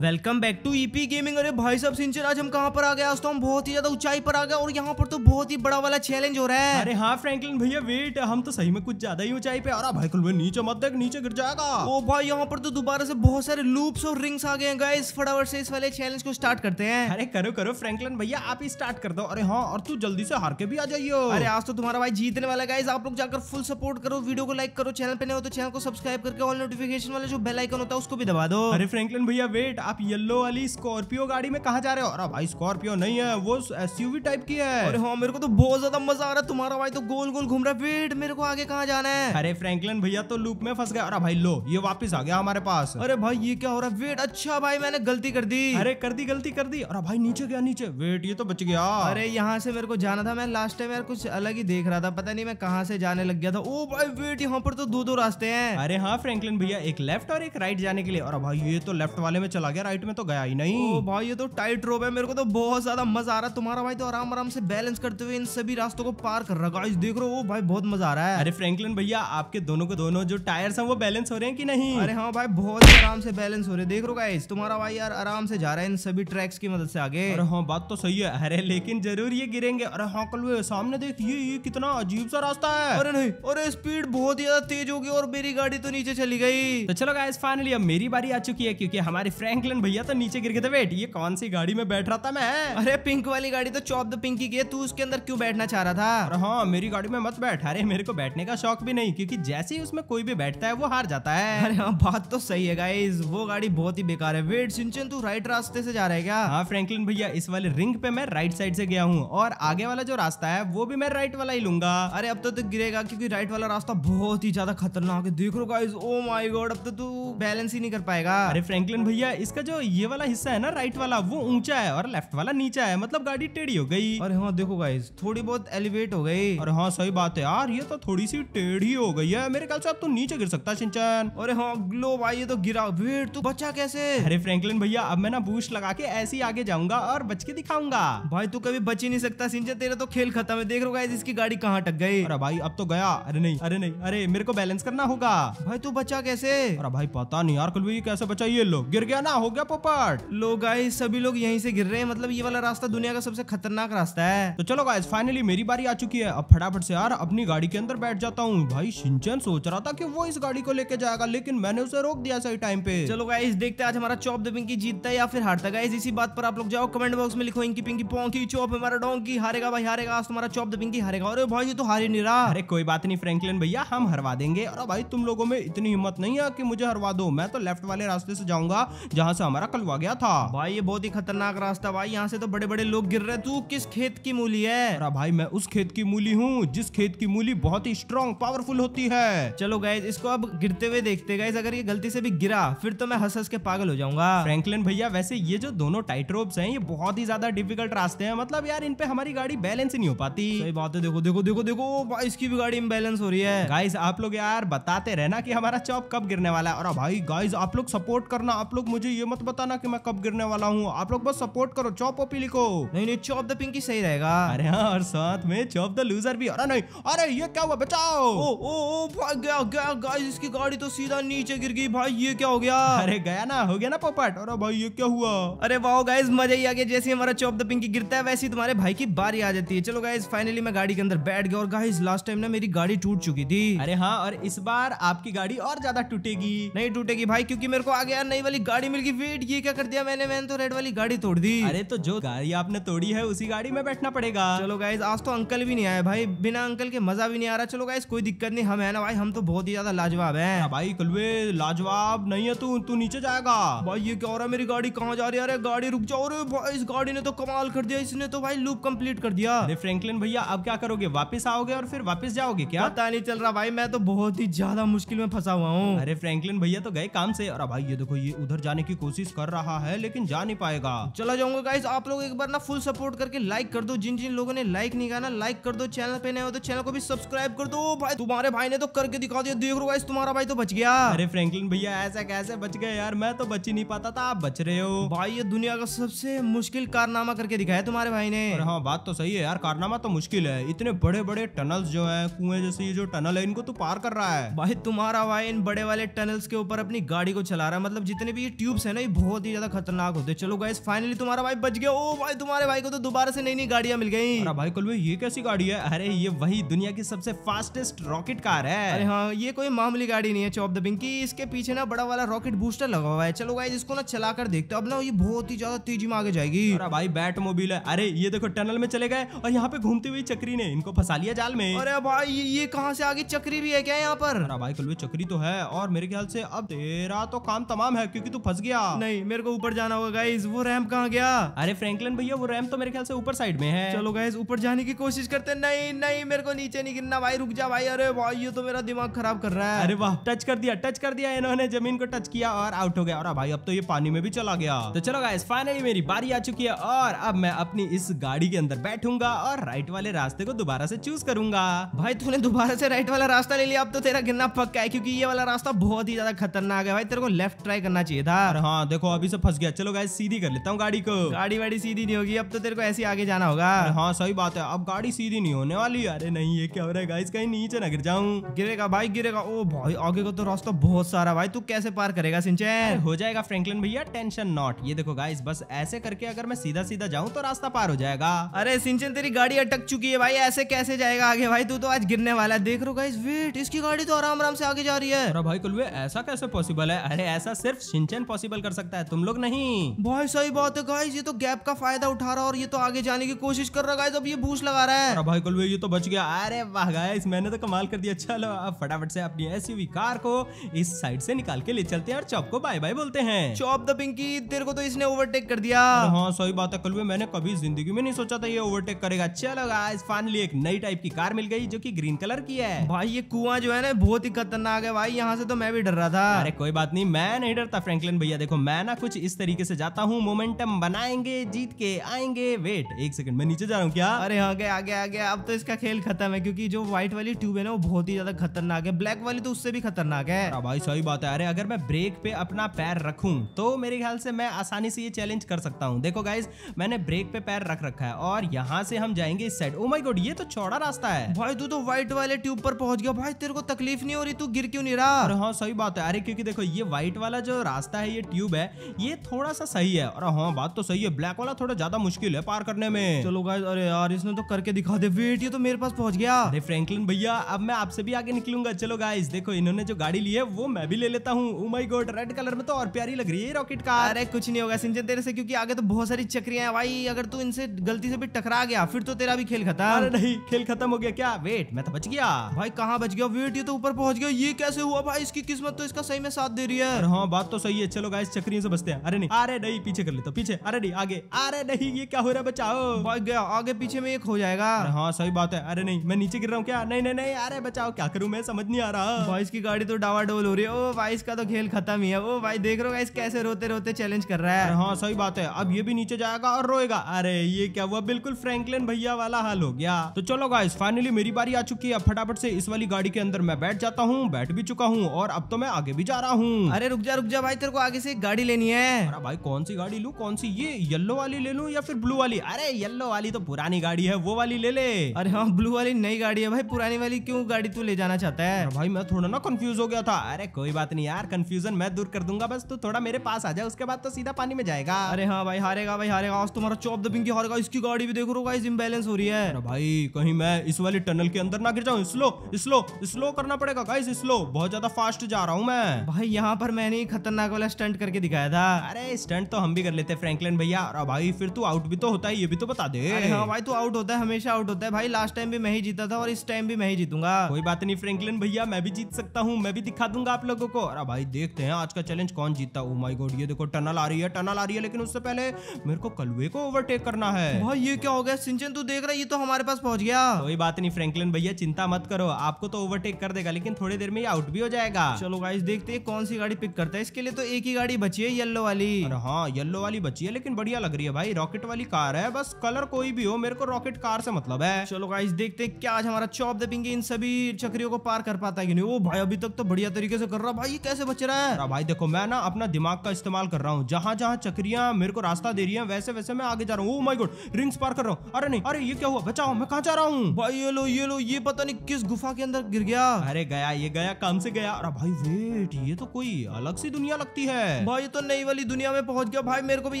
welcome back to EP gaming अरे भाई साहब सिंचर आज हम कहाँ पर आ गए आज तो हम बहुत ही ज्यादा ऊंचाई पर आ गए और यहाँ पर तो बहुत ही बड़ा वाला चैलेंज हो रहा है अरे हाँ फ्रैंकलिन भैया वेट हम तो सही में कुछ ज्यादा ही ऊंचाई पे आ रहा भाई नीचे मत देख नीचे गिर जाएगा ओ भाई यहाँ पर तो दोबारा से बहुत सारे लूप्स और रिंग्स आ गए इस फटाफट से इस वाले चैलेंज को स्टार्ट करते हैं अरे करो करो फ्रेंकलिन भैया आप ही स्टार्ट कर दो अरे हाँ और तू जल्दी से हार के भी आ जाइयो अरे आज तो तुम्हारा भाई जीतने वाला गाइज आप लोग जाकर फुल सपोर्ट करो वीडियो को लाइक करो चैनल पे नहीं हो तो चैनल को सब्सक्राइब करके ऑल नोटिफिकेशन वाला जो बेलाइकन होता है उसको भी दबा दो अरे फ्रेंकलिन भैया वेट आप येलो वाली स्कॉर्पियो गाड़ी में कहा जा रहे हो अरे भाई स्कॉर्पियो नहीं है वो एस टाइप की है अरे हाँ मेरे को तो बहुत ज्यादा मजा आ रहा है तुम्हारा भाई तो गोल गोल घूम रहा है वेट मेरे को आगे कहाँ जाना है अरे फ्रेंकलिन भैया तो लूप में फंस गया अरे भाई लो ये वापिस आ गया हमारे पास अरे भाई ये क्या हो रहा है वेट अच्छा भाई मैंने गलती कर दी अरे कर दी गलती कर दी अरे भाई नीचे गया नीचे वेट ये तो बच गया अरे यहाँ से मेरे को जाना था मैं लास्ट टाइम यार कुछ अलग ही देख रहा था पता नहीं मैं कहाँ से जाने लग गया था ओ भाई वेट यहाँ पर तो दो दो रास्ते हैं अरे हाँ फ्रेंकलिन भैया एक लेफ्ट और एक राइट जाने के लिए और भाई ये तो लेफ्ट वाले में चला गया राइट में तो गया ही नहीं ओ भाई ये तो टाइट रोप है मेरे को तो बहुत ज्यादा मजा आ रहा है तुम्हारा भाई तो आराम आराम से बैलेंस करते हुए इन सभी रास्तों को पार कर रहा है देख रहे हो भाई बहुत मजा आ रहा है अरे फ्रेंकलिन भैया आपके दोनों के दोनों जो टायर है वो बैलेंस हो रहे हैं की नहीं अरे हाँ भाई बहुत आराम से बैलेंस हो रहे देख रो गाइज तुम्हारा भाई यार आराम से जा रहा है इन सभी ट्रैक्स की मदद से आगे अरे हाँ बात तो सही है अरे लेकिन जरूर ये गिरेंगे अरे हाँ कल सामने देख ये कितना अजीब सा रास्ता है अरे नहीं अरे स्पीड बहुत ही ज्यादा तेज हो गई और मेरी गाड़ी तो नीचे चली गई तो चलो गाइज फाइनली अब मेरी बारी आ चुकी है क्योंकि हमारे फ्रेंक फ्रैंकलिन भैया तो नीचे गिर गए थे वेट ये कौन सी गाड़ी में बैठ रहा था मैं अरे पिंक वाली गाड़ी तो चौप दो पिंकी की है तू उसके अंदर क्यों बैठना चाह रहा था हाँ मेरी गाड़ी में मत बैठ अरे मेरे को बैठने का शौक भी नहीं क्योंकि जैसे ही उसमें कोई भी बैठता है वो हार जाता है अरे हाँ बात तो सही है गाइज वो गाड़ी बहुत ही बेकार है वेट सिंचन तू राइट रास्ते से जा रहा है क्या हाँ फ्रैंकलिन भैया इस वाले रिंग पे मैं राइट साइड से गया हूँ और आगे वाला जो रास्ता है वो भी मैं राइट वाला ही लूंगा अरे अब तो तू गिरेगा क्योंकि राइट वाला रास्ता बहुत ही ज्यादा खतरनाक है देख रो गाइज ओ माई गॉड अब तो तू बैलेंस ही नहीं कर पाएगा अरे फ्रैंकलिन भैया इस इसका जो ये वाला हिस्सा है ना राइट वाला वो ऊंचा है और लेफ्ट वाला नीचा है मतलब गाड़ी टेढ़ी हो गई और हाँ देखो गाइस थोड़ी बहुत एलिवेट हो गई और हाँ सही बात है यार ये तो थोड़ी सी टेढ़ी हो गई है मेरे ख्याल से अब तो नीचे गिर सकता है सिंचन और हाँ ग्लो भाई ये तो गिरा वेट तू बचा कैसे अरे फ्रेंकलिन भैया अब मैं ना बूस्ट लगा के ऐसे ही आगे जाऊंगा और बच के दिखाऊंगा भाई तू कभी बच ही नहीं सकता सिंचन तेरा तो खेल खत्म है देख रो गाइस इसकी गाड़ी कहाँ टक गई अरे भाई अब तो गया अरे नहीं अरे नहीं अरे मेरे को बैलेंस करना होगा भाई तू बचा कैसे अरे भाई पता नहीं यार कुल कैसे बचा ये लोग गिर गया ना हो गया पोपट लोग आए सभी लोग यहीं से गिर रहे हैं मतलब ये वाला रास्ता दुनिया का सबसे खतरनाक रास्ता है तो चलो गाइस फाइनली मेरी बारी आ चुकी है अब फटाफट से यार अपनी गाड़ी के अंदर बैठ जाता हूँ भाई सिंचन सोच रहा था की वो इस गाड़ी को लेके जाएगा लेकिन मैंने उसे रोक दिया सही टाइम पे चलो गाइस देखते आज हमारा चौप दबिंग जीतता है या फिर हारता गाइस इसी बात पर आप लोग जाओ कमेंट बॉक्स में लिखो इनकी पिंकी पोंकी चौप हमारा डोंकी हारेगा भाई हारेगा आज तुम्हारा चौप दबिंकी हारेगा अरे भाई ये तो हारे नहीं रहा अरे कोई बात नहीं फ्रेंकलिन भैया हम हरवा देंगे और भाई तुम लोगों में इतनी हिम्मत नहीं है कि मुझे हरवा दो मैं तो लेफ्ट वाले रास्ते से जाऊंगा जहाँ से हमारा कलवा गया था भाई ये बहुत ही खतरनाक रास्ता भाई यहाँ से तो बड़े बड़े लोग गिर रहे तू किस खेत की मूली है अरे भाई मैं उस खेत की मूली हूँ जिस खेत की मूली बहुत ही स्ट्रॉन्ग पावरफुल होती है चलो गैस इसको अब गिरते हुए देखते गए अगर ये गलती से भी गिरा फिर तो मैं हंस हंस के पागल हो जाऊंगा फ्रेंकलिन भैया वैसे ये जो दोनों टाइट रोप है ये बहुत ही ज्यादा डिफिकल्ट रास्ते है मतलब यार इन पे हमारी गाड़ी बैलेंस ही नहीं हो पाती सही बात है देखो देखो देखो देखो इसकी भी गाड़ी इम्बेलेंस हो रही है गाइस आप लोग यार बताते रहना की हमारा चौप कब गिरने वाला है और भाई गाइज आप लोग सपोर्ट करना आप लोग मुझे ये ये मत बताना कि मैं कब गिरने वाला हूँ आप लोग बस सपोर्ट करो चौप ओपी लिखो नहीं नहीं चौप द पिंकी सही रहेगा अरे हाँ और साथ में चौप द लूजर भी अरे नहीं अरे ये क्या हुआ बचाओ ओ ओ ओ भाई गया गया गाइस इसकी गाड़ी तो सीधा नीचे गिर गई भाई ये क्या हो गया अरे गया ना हो गया ना पोपट अरे भाई ये क्या हुआ अरे वाह गाइस मजा ही आ गया जैसे हमारा चौप द पिंकी गिरता है वैसे तुम्हारे भाई की बारी आ जाती है चलो गाइस फाइनली मैं गाड़ी के अंदर बैठ गया और गाइस लास्ट टाइम ना मेरी गाड़ी टूट चुकी थी अरे हाँ और इस बार आपकी गाड़ी और ज्यादा टूटेगी नहीं टूटेगी भाई क्योंकि मेरे को आगे यार नई वाली गाड़ी मिल गई वेट ये क्या कर दिया मैंने मैंने तो रेड वाली गाड़ी तोड़ दी अरे तो जो गाड़ी आपने तोड़ी है उसी गाड़ी में बैठना पड़ेगा चलो गाइज आज तो अंकल भी नहीं आया भाई बिना अंकल के मजा भी नहीं आ रहा चलो गाइज कोई दिक्कत नहीं हम है ना भाई हम तो बहुत ही ज्यादा लाजवाब है हाँ भाई कलवे लाजवाब नहीं है तू तू नीचे जाएगा भाई ये क्या हो रहा है मेरी गाड़ी कहाँ जा रही है अरे गाड़ी रुक जाओ अरे भाई इस गाड़ी ने तो कमाल कर दिया इसने तो भाई लूप कम्प्लीट कर दिया अरे भैया अब क्या करोगे वापिस आओगे और फिर वापिस जाओगे क्या पता नहीं चल रहा भाई मैं तो बहुत ही ज्यादा मुश्किल में फंसा हुआ हूँ अरे फ्रेंकलिन भैया तो गए काम से और भाई ये देखो ये उधर जाने की की कोशिश कर रहा है लेकिन जा नहीं पाएगा चला जाऊंगा गाइस आप लोग एक बार ना फुल सपोर्ट करके लाइक कर दो जिन जिन लोगों ने लाइक नहीं करना लाइक कर दो चैनल पे नए हो तो चैनल को भी सब्सक्राइब कर दो भाई तुम्हारे भाई ने तो करके दिखा दिया देख रो गाइस तुम्हारा भाई तो बच गया अरे फ्रेंकलिन भैया ऐसा कैसे बच गए यार मैं तो बच ही नहीं पाता था आप बच रहे हो भाई ये दुनिया का सबसे मुश्किल कारनामा करके दिखाया तुम्हारे भाई ने हाँ बात तो सही है यार कारनामा तो मुश्किल है इतने बड़े बड़े टनल जो है कुएं जैसे ये जो टनल है इनको तो पार कर रहा है भाई तुम्हारा भाई इन बड़े वाले टनल्स के ऊपर अपनी गाड़ी को चला रहा है मतलब जितने भी ये ट्यूब्स बॉस है ना ये बहुत ही ज्यादा खतरनाक होते चलो गाइस फाइनली तुम्हारा भाई बच गया ओ भाई तुम्हारे भाई को तो दोबारा से नई नई गाड़ियां मिल गई भाई कुल ये कैसी गाड़ी है अरे ये वही दुनिया की सबसे फास्टेस्ट रॉकेट कार है अरे हाँ ये कोई मामूली गाड़ी नहीं है चौप द बिंकी इसके पीछे ना बड़ा वाला रॉकेट बूस्टर लगा हुआ है चलो गाइस इसको ना चला कर देखते अब ना ये बहुत ही ज्यादा तेजी में आगे जाएगी अरे भाई बैट मोबिल है अरे ये देखो टनल में चले गए और यहाँ पे घूमती हुई चक्री ने इनको फंसा लिया जाल में अरे भाई ये कहाँ से आगे चक्री भी है क्या यहाँ पर भाई कुल चक्री तो है और मेरे ख्याल से अब तेरा तो काम तमाम है क्योंकि तू फंस गया गया नहीं मेरे को ऊपर जाना होगा गाइज वो रैम कहाँ गया अरे फ्रेंकलन भैया वो रैम तो मेरे ख्याल से ऊपर साइड में है चलो गाइज ऊपर जाने की कोशिश करते नहीं नहीं मेरे को नीचे नहीं गिरना भाई रुक जा भाई अरे भाई ये तो मेरा दिमाग खराब कर रहा है अरे वाह टच कर दिया टच कर दिया इन्होंने जमीन को टच किया और आउट हो गया और भाई अब तो ये पानी में भी चला गया तो चलो गाइज फाइनली मेरी बारी आ चुकी है और अब मैं अपनी इस गाड़ी के अंदर बैठूंगा और राइट वाले रास्ते को दोबारा से चूज करूंगा भाई तूने दोबारा से राइट वाला रास्ता ले लिया अब तो तेरा गिरना पक्का है क्योंकि ये वाला रास्ता बहुत ही ज्यादा खतरनाक है भाई तेरे को लेफ्ट ट्राई करना चाहिए था हाँ देखो अभी से फंस गया चलो गाय सीधी कर लेता हूँ गाड़ी को गाड़ी वाड़ी सीधी नहीं होगी अब तो तेरे को ऐसे आगे जाना होगा हाँ सही बात है अब गाड़ी सीधी नहीं होने वाली अरे नहीं ये क्या हो रहा है गाइस कहीं नीचे ना गिर जाऊँ गिरेगा भाई गिरेगा ओ भाई आगे का तो रास्ता बहुत सारा भाई तू कैसे पार करेगा सिंचन हो जाएगा फ्रेंकलिन भैया टेंशन नॉट ये देखो गाइस बस ऐसे करके अगर मैं सीधा सीधा जाऊँ तो रास्ता पार हो जाएगा अरे सिंचन तेरी गाड़ी अटक चुकी है भाई ऐसे कैसे जाएगा आगे भाई तू तो आज गिरने वाला है देख रो गाइस वेट इसकी गाड़ी तो आराम आराम से आगे जा रही है अरे भाई कुलवे ऐसा कैसे पॉसिबल है अरे ऐसा सिर्फ सिंचन पॉसिबल डिसेबल कर सकता है तुम लोग नहीं बहुत सही बात है गाइस ये तो गैप का फायदा उठा रहा है और ये तो आगे जाने की कोशिश कर रहा है अब ये भूस लगा रहा है भाई कुल ये तो बच गया अरे वाह गाइस मैंने तो कमाल कर दिया चलो अब फटाफट से अपनी एसयूवी कार को इस साइड से निकाल के ले चलते हैं और चॉप को बाय बाय बोलते हैं चॉप द पिंकी तेरे को तो इसने ओवरटेक कर दिया हाँ सही बात है कुल मैंने कभी जिंदगी में नहीं सोचा था ये ओवरटेक करेगा चलो गाइस फाइनली एक नई टाइप की कार मिल गई जो की ग्रीन कलर की है भाई ये कुआ जो है ना बहुत ही खतरनाक है भाई यहाँ से तो मैं भी डर रहा था अरे कोई बात नहीं मैं नहीं डरता फ्रेंकलिन भैया देखो मैं ना कुछ इस तरीके से जाता हूँ मोमेंटम बनाएंगे जीत के आएंगे वेट एक सेकंड मैं नीचे जा रहा हूँ क्या अरे हाँ गया आगे आगे अब तो इसका खेल खत्म है क्योंकि जो व्हाइट वाली ट्यूब है ना वो बहुत ही ज्यादा खतरनाक है ब्लैक वाली तो उससे भी खतरनाक है हाँ भाई सही बात है अरे अगर मैं ब्रेक पे अपना पैर रखू तो मेरे ख्याल से मैं आसानी से ये चैलेंज कर सकता हूँ देखो गाइज मैंने ब्रेक पे पैर रख रखा है और यहाँ से हम जाएंगे इस साइड ओ माई गोड ये तो चौड़ा रास्ता है भाई तू तो व्हाइट वाले ट्यूब पर पहुंच गया भाई तेरे को तकलीफ नहीं हो रही तू गिर क्यों नहीं रहा हाँ सही बात है अरे क्योंकि देखो ये व्हाइट वाला जो रास्ता है ये ट्यूब है ये थोड़ा सा सही है अरे हाँ बात तो सही है ब्लैक वाला थोड़ा ज्यादा मुश्किल है पार करने में चलो गाइस अरे यार इसने तो करके दिखा दे वेट ये तो मेरे पास पहुंच गया अरे फ्रैंकलिन भैया अब मैं आपसे भी आगे निकलूंगा चलो गाइस देखो इन्होंने जो गाड़ी ली है वो मैं भी ले लेता हूँ माई गोड रेड कलर में तो और प्यारी लग रही है रॉकेट का अरे कुछ नहीं होगा सिंजन तेरे से क्योंकि आगे तो बहुत सारी चक्रिया है भाई अगर तू इनसे गलती से भी टकरा गया फिर तो तेरा भी खेल खत्म अरे नहीं खेल खत्म हो गया क्या वेट मैं तो बच गया भाई कहाँ बच गया वेट ये तो ऊपर पहुंच गया ये कैसे हुआ भाई इसकी किस्मत तो इसका सही में साथ दे रही है हाँ बात तो सही है चलो गाय गाइस चक्रियों से बचते हैं अरे नहीं अरे नहीं पीछे कर लेता तो, पीछे अरे नहीं आगे अरे नहीं ये क्या हो रहा है बचाओ गया आगे पीछे में एक हो जाएगा हाँ सही बात है अरे नहीं मैं नीचे गिर रहा हूँ क्या नहीं नहीं नहीं अरे बचाओ क्या करूँ मैं समझ नहीं आ रहा बॉइस की गाड़ी तो डावाडोल हो रही है ओ बाइस का तो खेल खत्म ही है ओ भाई देख रहे हो कैसे रोते रोते चैलेंज कर रहा है हाँ सही बात है अब ये भी नीचे जाएगा और रोएगा अरे ये क्या हुआ बिल्कुल फ्रैंकलिन भैया वाला हाल हो गया तो चलो गाइस फाइनली मेरी बारी आ चुकी है फटाफट से इस वाली गाड़ी के अंदर मैं बैठ जाता हूँ बैठ भी चुका हूँ और अब तो मैं आगे भी जा रहा हूँ अरे रुक जा रुक जा भाई तेरे को आगे से एक गाड़ी लेनी है अरे भाई कौन सी गाड़ी लू कौन सी ये येलो वाली ले लू या फिर ब्लू वाली अरे येलो वाली तो पुरानी गाड़ी है वो वाली ले ले अरे हाँ ब्लू वाली नई गाड़ी है भाई पुरानी वाली क्यों गाड़ी तू ले जाना चाहता है भाई मैं थोड़ा ना कंफ्यूज हो गया था अरे कोई बात नहीं यार कंफ्यूजन मैं दूर कर दूंगा बस तू थोड़ा मेरे पास आ जाए उसके बाद तो सीधा पानी में जाएगा अरे हाँ भाई हारेगा भाई हारेगा आज तुम्हारा चौप दबिंग हारेगा इसकी गाड़ी भी देख रो गाइस इम्बेलेंस हो रही है भाई कहीं मैं इस वाली टनल के अंदर ना गिर जाऊँ स्लो स्लो स्लो करना पड़ेगा गाइस स्लो बहुत ज्यादा फास्ट जा रहा हूँ मैं भाई यहाँ पर मैंने खतरनाक वाला स्टंट स्टंट करके दिखाया था अरे स्टंट तो हम भी कर लेते फ्रैंकलिन भैया और भाई फिर तू आउट भी तो होता है ये भी तो बता दे हाँ भाई तू आउट होता है हमेशा आउट होता है भाई लास्ट टाइम भी मैं ही जीता था और इस टाइम भी मैं ही जीतूंगा कोई बात नहीं फ्रैंकलिन भैया मैं भी जीत सकता हूँ मैं भी दिखा दूंगा आप लोगों को अरे भाई देखते हैं आज का चैलेंज कौन जीतता ओ माई गॉड ये देखो टनल आ रही है टनल आ रही है लेकिन उससे पहले मेरे को कलवे को ओवरटेक करना है भाई ये क्या हो गया सिंचन तू देख रहा है ये तो हमारे पास पहुंच गया कोई बात नहीं फ्रैंकलिन भैया चिंता मत करो आपको तो ओवरटेक कर देगा लेकिन थोड़ी देर में आउट भी हो जाएगा चलो गाइस देखते हैं कौन सी गाड़ी पिक करता है इसके लिए तो एक ही गाड़ी गाड़ी बची है येलो वाली अरे हाँ येलो वाली बची है लेकिन बढ़िया लग रही है भाई रॉकेट वाली कार है बस कलर कोई भी हो मेरे को रॉकेट कार से मतलब है चलो गाइस देखते हैं क्या आज हमारा चौप देंगे इन सभी चक्रियों को पार कर पाता है कि नहीं वो भाई अभी तक तो बढ़िया तरीके से कर रहा भाई कैसे बच रहा है भाई देखो मैं ना अपना दिमाग का इस्तेमाल कर रहा हूँ जहाँ जहाँ चक्रिया मेरे को रास्ता दे रही है वैसे वैसे मैं आगे जा रहा हूँ माई गुड रिंग्स पार कर रहा हूँ अरे नहीं अरे ये क्या हुआ बचाओ मैं कहाँ जा रहा हूँ भाई ये लो ये लो ये पता नहीं किस गुफा के अंदर गिर गया अरे गया ये गया काम से गया अरे भाई वेट ये तो कोई अलग सी दुनिया लगती है भाई तो नई वाली दुनिया में पहुंच गया भाई मेरे को भी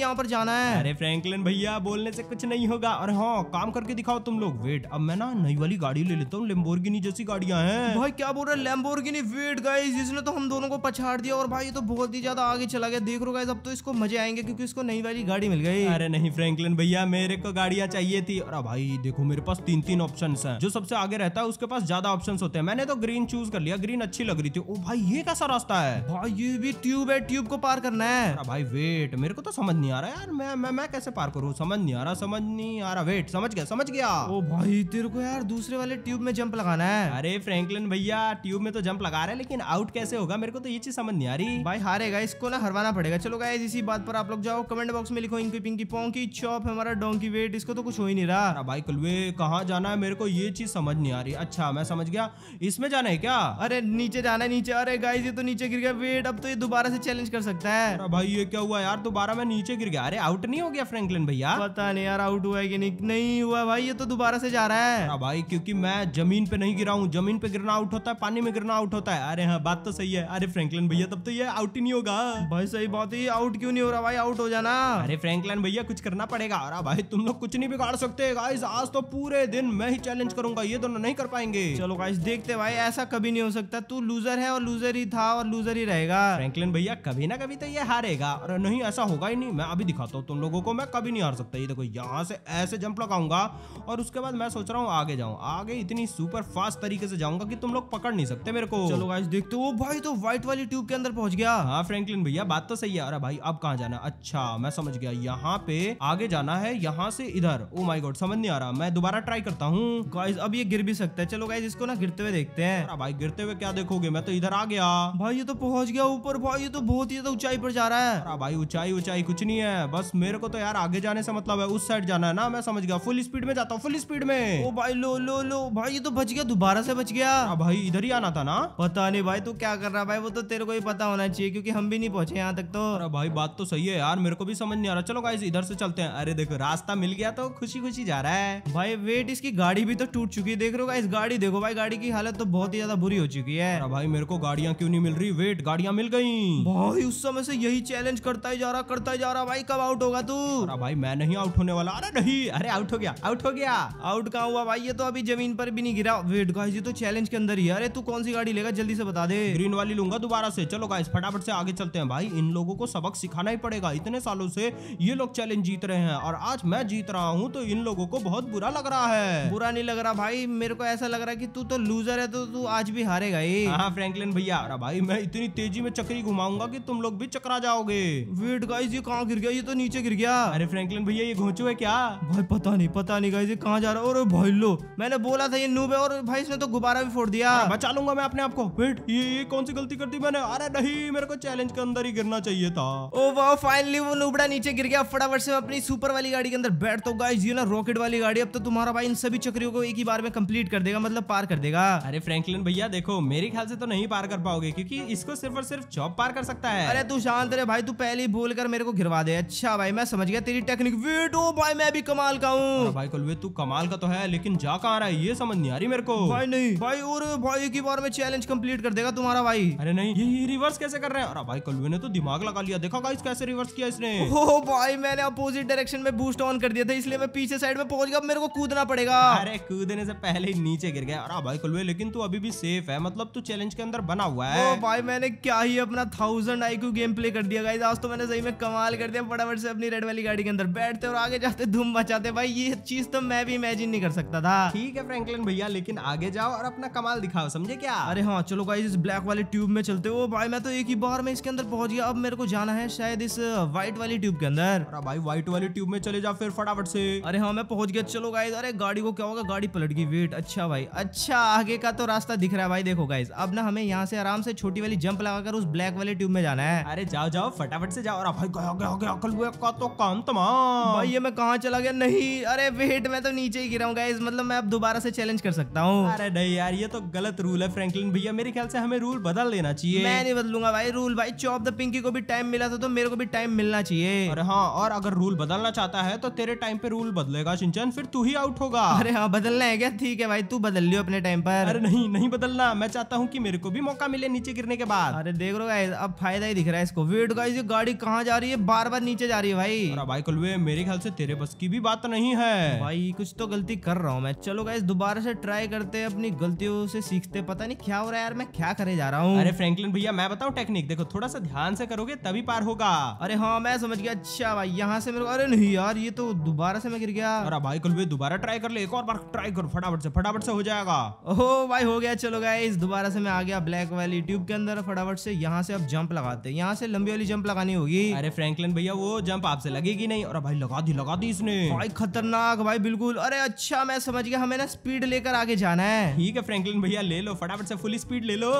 यहाँ पर जाना है अरे फ्रैंकलिन भैया बोलने से कुछ नहीं होगा अरे हाँ काम करके दिखाओ तुम लोग वेट अब मैं ना नई वाली गाड़ी ले लेता हूँ लेम्बोर्गिनी जैसी गाड़िया है भाई क्या बोल रहे लेम्बोर्गिनी वेट गाई जिसने तो हम दोनों को पछाड़ दिया और भाई तो बहुत ही ज्यादा आगे चला गया देख रो गाइस अब तो इसको मजे आएंगे क्योंकि इसको नई वाली गाड़ी मिल गई अरे नहीं फ्रेंकलिन भैया मेरे को गाड़िया चाहिए थी और भाई देखो मेरे पास तीन तीन ऑप्शन है जो सबसे आगे रहता है उसके पास ज्यादा ऑप्शन होते हैं मैंने तो ग्रीन चूज कर लिया ग्रीन अच्छी लग रही थी ओ भाई ये कैसा रास्ता है भाई ये भी ट्यूब है ट्यूब को पार करना है अच्छा भाई वेट मेरे को तो समझ नहीं आ रहा यार मैं मैं मैं कैसे पार करूँ समझ नहीं आ रहा समझ नहीं आ रहा वेट समझ गया समझ गया ओ भाई तेरे को यार दूसरे वाले ट्यूब में जंप लगाना है अरे फ्रैंकलिन भैया ट्यूब में तो जंप लगा रहे लेकिन आउट कैसे होगा मेरे को तो ये चीज समझ नहीं आ रही भाई हारेगा इसको ना हरवाना पड़ेगा चलो गाय इसी बात पर आप लोग जाओ कमेंट बॉक्स में लिखो इनकी पिंकी पोंकी चौप हमारा डोंकी वेट इसको तो कुछ हो ही नहीं रहा भाई कुलवे कहाँ जाना है मेरे को ये चीज समझ नहीं आ रही अच्छा मैं समझ गया इसमें जाना है क्या अरे नीचे जाना है नीचे अरे गाय ये तो नीचे गिर गया वेट अब तो ये दोबारा से चैलेंज कर सकते सकता है भाई ये क्या हुआ यार दोबारा मैं नीचे गिर गया अरे आउट नहीं हो गया फ्रैंकलिन भैया पता नहीं यार आउट हुआ है कि नहीं नहीं हुआ भाई ये तो दोबारा से जा रहा है भाई क्योंकि मैं जमीन पे नहीं गिरा हूँ जमीन पे गिरना आउट होता है पानी में गिरना आउट होता है अरे हाँ बात तो सही है अरे फ्रैंकलिन भैया तब तो ये आउट ही नहीं होगा भाई सही बात है आउट क्यों नहीं हो रहा भाई आउट हो जाना अरे फ्रैंकलिन भैया कुछ करना पड़ेगा अरे भाई तुम लोग कुछ नहीं बिगाड़ सकते गाइस आज तो पूरे दिन मैं ही चैलेंज करूंगा ये दोनों नहीं कर पाएंगे चलो गाइस देखते भाई ऐसा कभी नहीं हो सकता तू लूजर है और लूजर ही था और लूजर ही रहेगा फ्रैंकलिन भैया कभी ना कभी तो ये हारेगा अरे नहीं ऐसा होगा ही नहीं मैं अभी दिखाता हूँ तुम लोगों को मैं कभी नहीं हार सकता ये देखो यहाँ से ऐसे जंप लगाऊंगा और उसके बाद मैं सोच रहा हूँ आगे जाऊँ आगे इतनी सुपर फास्ट तरीके से जाऊंगा कि तुम लोग पकड़ नहीं सकते मेरे को चलो गाइस देखते हो भाई तो व्हाइट वाली ट्यूब के अंदर पहुंच गया हाँ फ्रेंकलिन भैया बात तो सही है अरे भाई अब कहाँ जाना अच्छा मैं समझ गया यहाँ पे आगे जाना है यहाँ से इधर ओ माई गॉड समझ नहीं आ रहा मैं दोबारा ट्राई करता हूँ गाइज अब ये गिर भी सकता है चलो गाइज इसको ना गिरते हुए देखते हैं भाई गिरते हुए क्या देखोगे मैं तो इधर आ गया भाई ये तो पहुंच गया ऊपर भाई ये तो बहुत ही तो ऊंचाई पर जा रहा है अरे भाई ऊंचाई ऊंचाई कुछ नहीं है बस मेरे को तो यार आगे जाने से मतलब है उस साइड जाना है ना मैं समझ गया फुल स्पीड में जाता हूँ फुल स्पीड में ओ भाई लो लो लो भाई ये तो बच गया दोबारा से बच गया भाई इधर ही आना था ना पता नहीं भाई तू क्या कर रहा है भाई वो तो तेरे को ही पता होना चाहिए क्योंकि हम भी नहीं पहुंचे यहाँ तक तो अरे भाई बात तो सही है यार मेरे को भी समझ नहीं आ रहा चलो भाई इधर से चलते हैं अरे देखो रास्ता मिल गया तो खुशी खुशी जा रहा है भाई वेट इसकी गाड़ी भी तो टूट चुकी है देख रहे हो गाइस गाड़ी देखो भाई गाड़ी की हालत तो बहुत ही ज्यादा बुरी हो चुकी है भाई मेरे को गाड़ियाँ क्यों नहीं मिल रही वेट गाड़ियाँ मिल गई भाई उस समय से यही चैलेंज करता ही जा रहा करता ही जा रहा भाई कब आउट होगा तू अरे भाई मैं नहीं आउट होने वाला अरे नहीं अरे आउट हो गया आउट हो गया आउट कहा हुआ भाई ये तो अभी जमीन पर भी नहीं गिरा वेट गाइस ये तो चैलेंज के अंदर ही अरे तू कौन सी गाड़ी लेगा जल्दी से बता दे ग्रीन वाली लूंगा दोबारा से चलो गाइस फटाफट से आगे चलते हैं भाई इन लोगों को सबक सिखाना ही पड़ेगा इतने सालों से ये लोग चैलेंज जीत रहे हैं और आज मैं जीत रहा हूँ तो इन लोगों को बहुत बुरा लग रहा है बुरा नहीं लग रहा भाई मेरे को ऐसा लग रहा है की तू तो लूजर है तो तू आज भी हारेगा ही हाँ फ्रेंकलिन भैया भाई मैं इतनी तेजी में चक्री घुमाऊंगा की तुम लोग भी चकरा जाओगे वेट गाइस ये कहाँ गिर गया ये तो नीचे गिर गया अरे फ्रैंकलिन भैया ये घोंचू है क्या भाई पता नहीं पता नहीं गाइस ये कहाँ जा रहा है और भाई लो मैंने बोला था ये नूब है और भाई इसने तो गुब्बारा भी फोड़ दिया बचा लूंगा मैं अपने आपको वेट ये ये कौन सी गलती कर दी मैंने अरे नहीं मेरे को चैलेंज के अंदर ही गिरना चाहिए था ओ वाह फाइनली वो नुबड़ा नीचे गिर गया फटाफट से अपनी सुपर वाली गाड़ी के अंदर बैठ तो गाइज ये ना रॉकेट वाली गाड़ी अब तो तुम्हारा भाई इन सभी चक्रियों को एक ही बार में कंप्लीट कर देगा मतलब पार कर देगा अरे फ्रैंकलिन भैया देखो मेरे ख्याल से तो नहीं पार कर पाओगे क्योंकि इसको सिर्फ और सिर्फ चौप पार कर सकता है अरे तू शांत रे भाई तू पहले ही भूल कर मेरे को घिरवा दे अच्छा भाई मैं समझ गया तेरी टेक्निक वेट ओ भाई मैं भी कमाल का हूँ भाई कुलवे तू कमाल का तो है लेकिन जा कहाँ रहा है ये समझ नहीं आ रही मेरे को भाई नहीं भाई और भाई की बार में चैलेंज कम्प्लीट कर देगा तुम्हारा भाई अरे नहीं ये रिवर्स कैसे कर रहे हैं अरे भाई कुलवे ने तो दिमाग लगा लिया देखा गाइस कैसे रिवर्स किया इसने ओ भाई मैंने अपोजिट डायरेक्शन में बूस्ट ऑन कर दिया था इसलिए मैं पीछे साइड में पहुंच गया मेरे को कूदना पड़ेगा अरे कूदने से पहले ही नीचे गिर गया अरे भाई कलवे लेकिन तू अभी भी सेफ है मतलब तू चैलेंज के अंदर बना हुआ है ओ भाई मैंने क्या ही अपना थाउजेंड आई हाइकू गेम प्ले कर दिया गाइज आज तो मैंने सही में कमाल कर दिया फटाफट से अपनी रेड वाली गाड़ी के अंदर बैठते और आगे जाते धूम मचाते भाई ये चीज तो मैं भी इमेजिन नहीं कर सकता था ठीक है फ्रेंकलिन भैया लेकिन आगे जाओ और अपना कमाल दिखाओ समझे क्या अरे हाँ चलो गाइज इस ब्लैक वाले ट्यूब में चलते हो भाई मैं तो एक ही बार में इसके अंदर पहुंच गया अब मेरे को जाना है शायद इस व्हाइट वाली ट्यूब के अंदर भाई व्हाइट वाली ट्यूब में चले जाओ फिर फटाफट से अरे हाँ मैं पहुंच गया चलो गाइज अरे गाड़ी को क्या होगा गाड़ी पलट गई वेट अच्छा भाई अच्छा आगे का तो रास्ता दिख रहा है भाई देखो गाइज अब ना हमें यहाँ से आराम से छोटी वाली जंप लगाकर उस ब्लैक वाले ट्यूब में जाना है है अरे जाओ जाओ फटाफट से जाओ भाई गया गया गया अकल हुए का तो काम तमाम भाई ये मैं कहाँ चला गया नहीं अरे वेट मैं तो नीचे ही गिरा हूँ मतलब मैं अब दोबारा से चैलेंज कर सकता हूँ अरे नहीं यार ये तो गलत रूल है फ्रैंकलिन भैया मेरे ख्याल से हमें रूल बदल लेना चाहिए मैं नहीं बदलूंगा भाई रूल भाई चौप द पिंकी को भी टाइम मिला था तो मेरे को भी टाइम मिलना चाहिए अरे हाँ और अगर रूल बदलना चाहता है तो तेरे टाइम पे रूल बदलेगा सिंचन फिर तू ही आउट होगा अरे हाँ बदलना है क्या ठीक है भाई तू बदल लियो अपने टाइम पर अरे नहीं नहीं बदलना मैं चाहता हूँ की मेरे को भी मौका मिले नीचे गिरने के बाद अरे देख रो अब फायदा ही दिख रहा है इसको वेट गाइस ये गाड़ी कहाँ जा रही है बार बार नीचे जा रही है भाई अरे भाई कुलवे मेरे ख्याल से तेरे बस की भी बात तो नहीं है भाई कुछ तो गलती कर रहा हूँ मैं चलो गाइस दोबारा से ट्राई करते हैं अपनी गलतियों से सीखते पता नहीं क्या हो रहा है यार मैं क्या करे जा रहा हूँ अरे फ्रेंकलिन भैया मैं बताऊँ टेक्निक देखो थोड़ा सा ध्यान से करोगे तभी पार होगा अरे हाँ मैं समझ गया अच्छा भाई यहाँ से मेरे अरे नहीं यार ये तो दोबारा से मैं गिर गया अरे भाई कुलवे दोबारा ट्राई कर ले एक और बार ट्राई करो फटाफट से फटाफट से हो जाएगा ओहो भाई हो गया चलो गाइस दोबारा से मैं आ गया ब्लैक वाली ट्यूब के अंदर फटाफट से यहाँ से अब जंप लगाते यहाँ से लंबी वाली जंप लगानी होगी अरे फ्रैंकलिन भैया वो जंप आपसे लगेगी नहीं और भाई लगा दी लगा दी इसने भाई खतरनाक भाई बिल्कुल अरे अच्छा मैं समझ गया हमें ना स्पीड लेकर आगे जाना है ठीक है फ्रैंकलिन भैया ले लो फटाफट से फुल स्पीड ले लो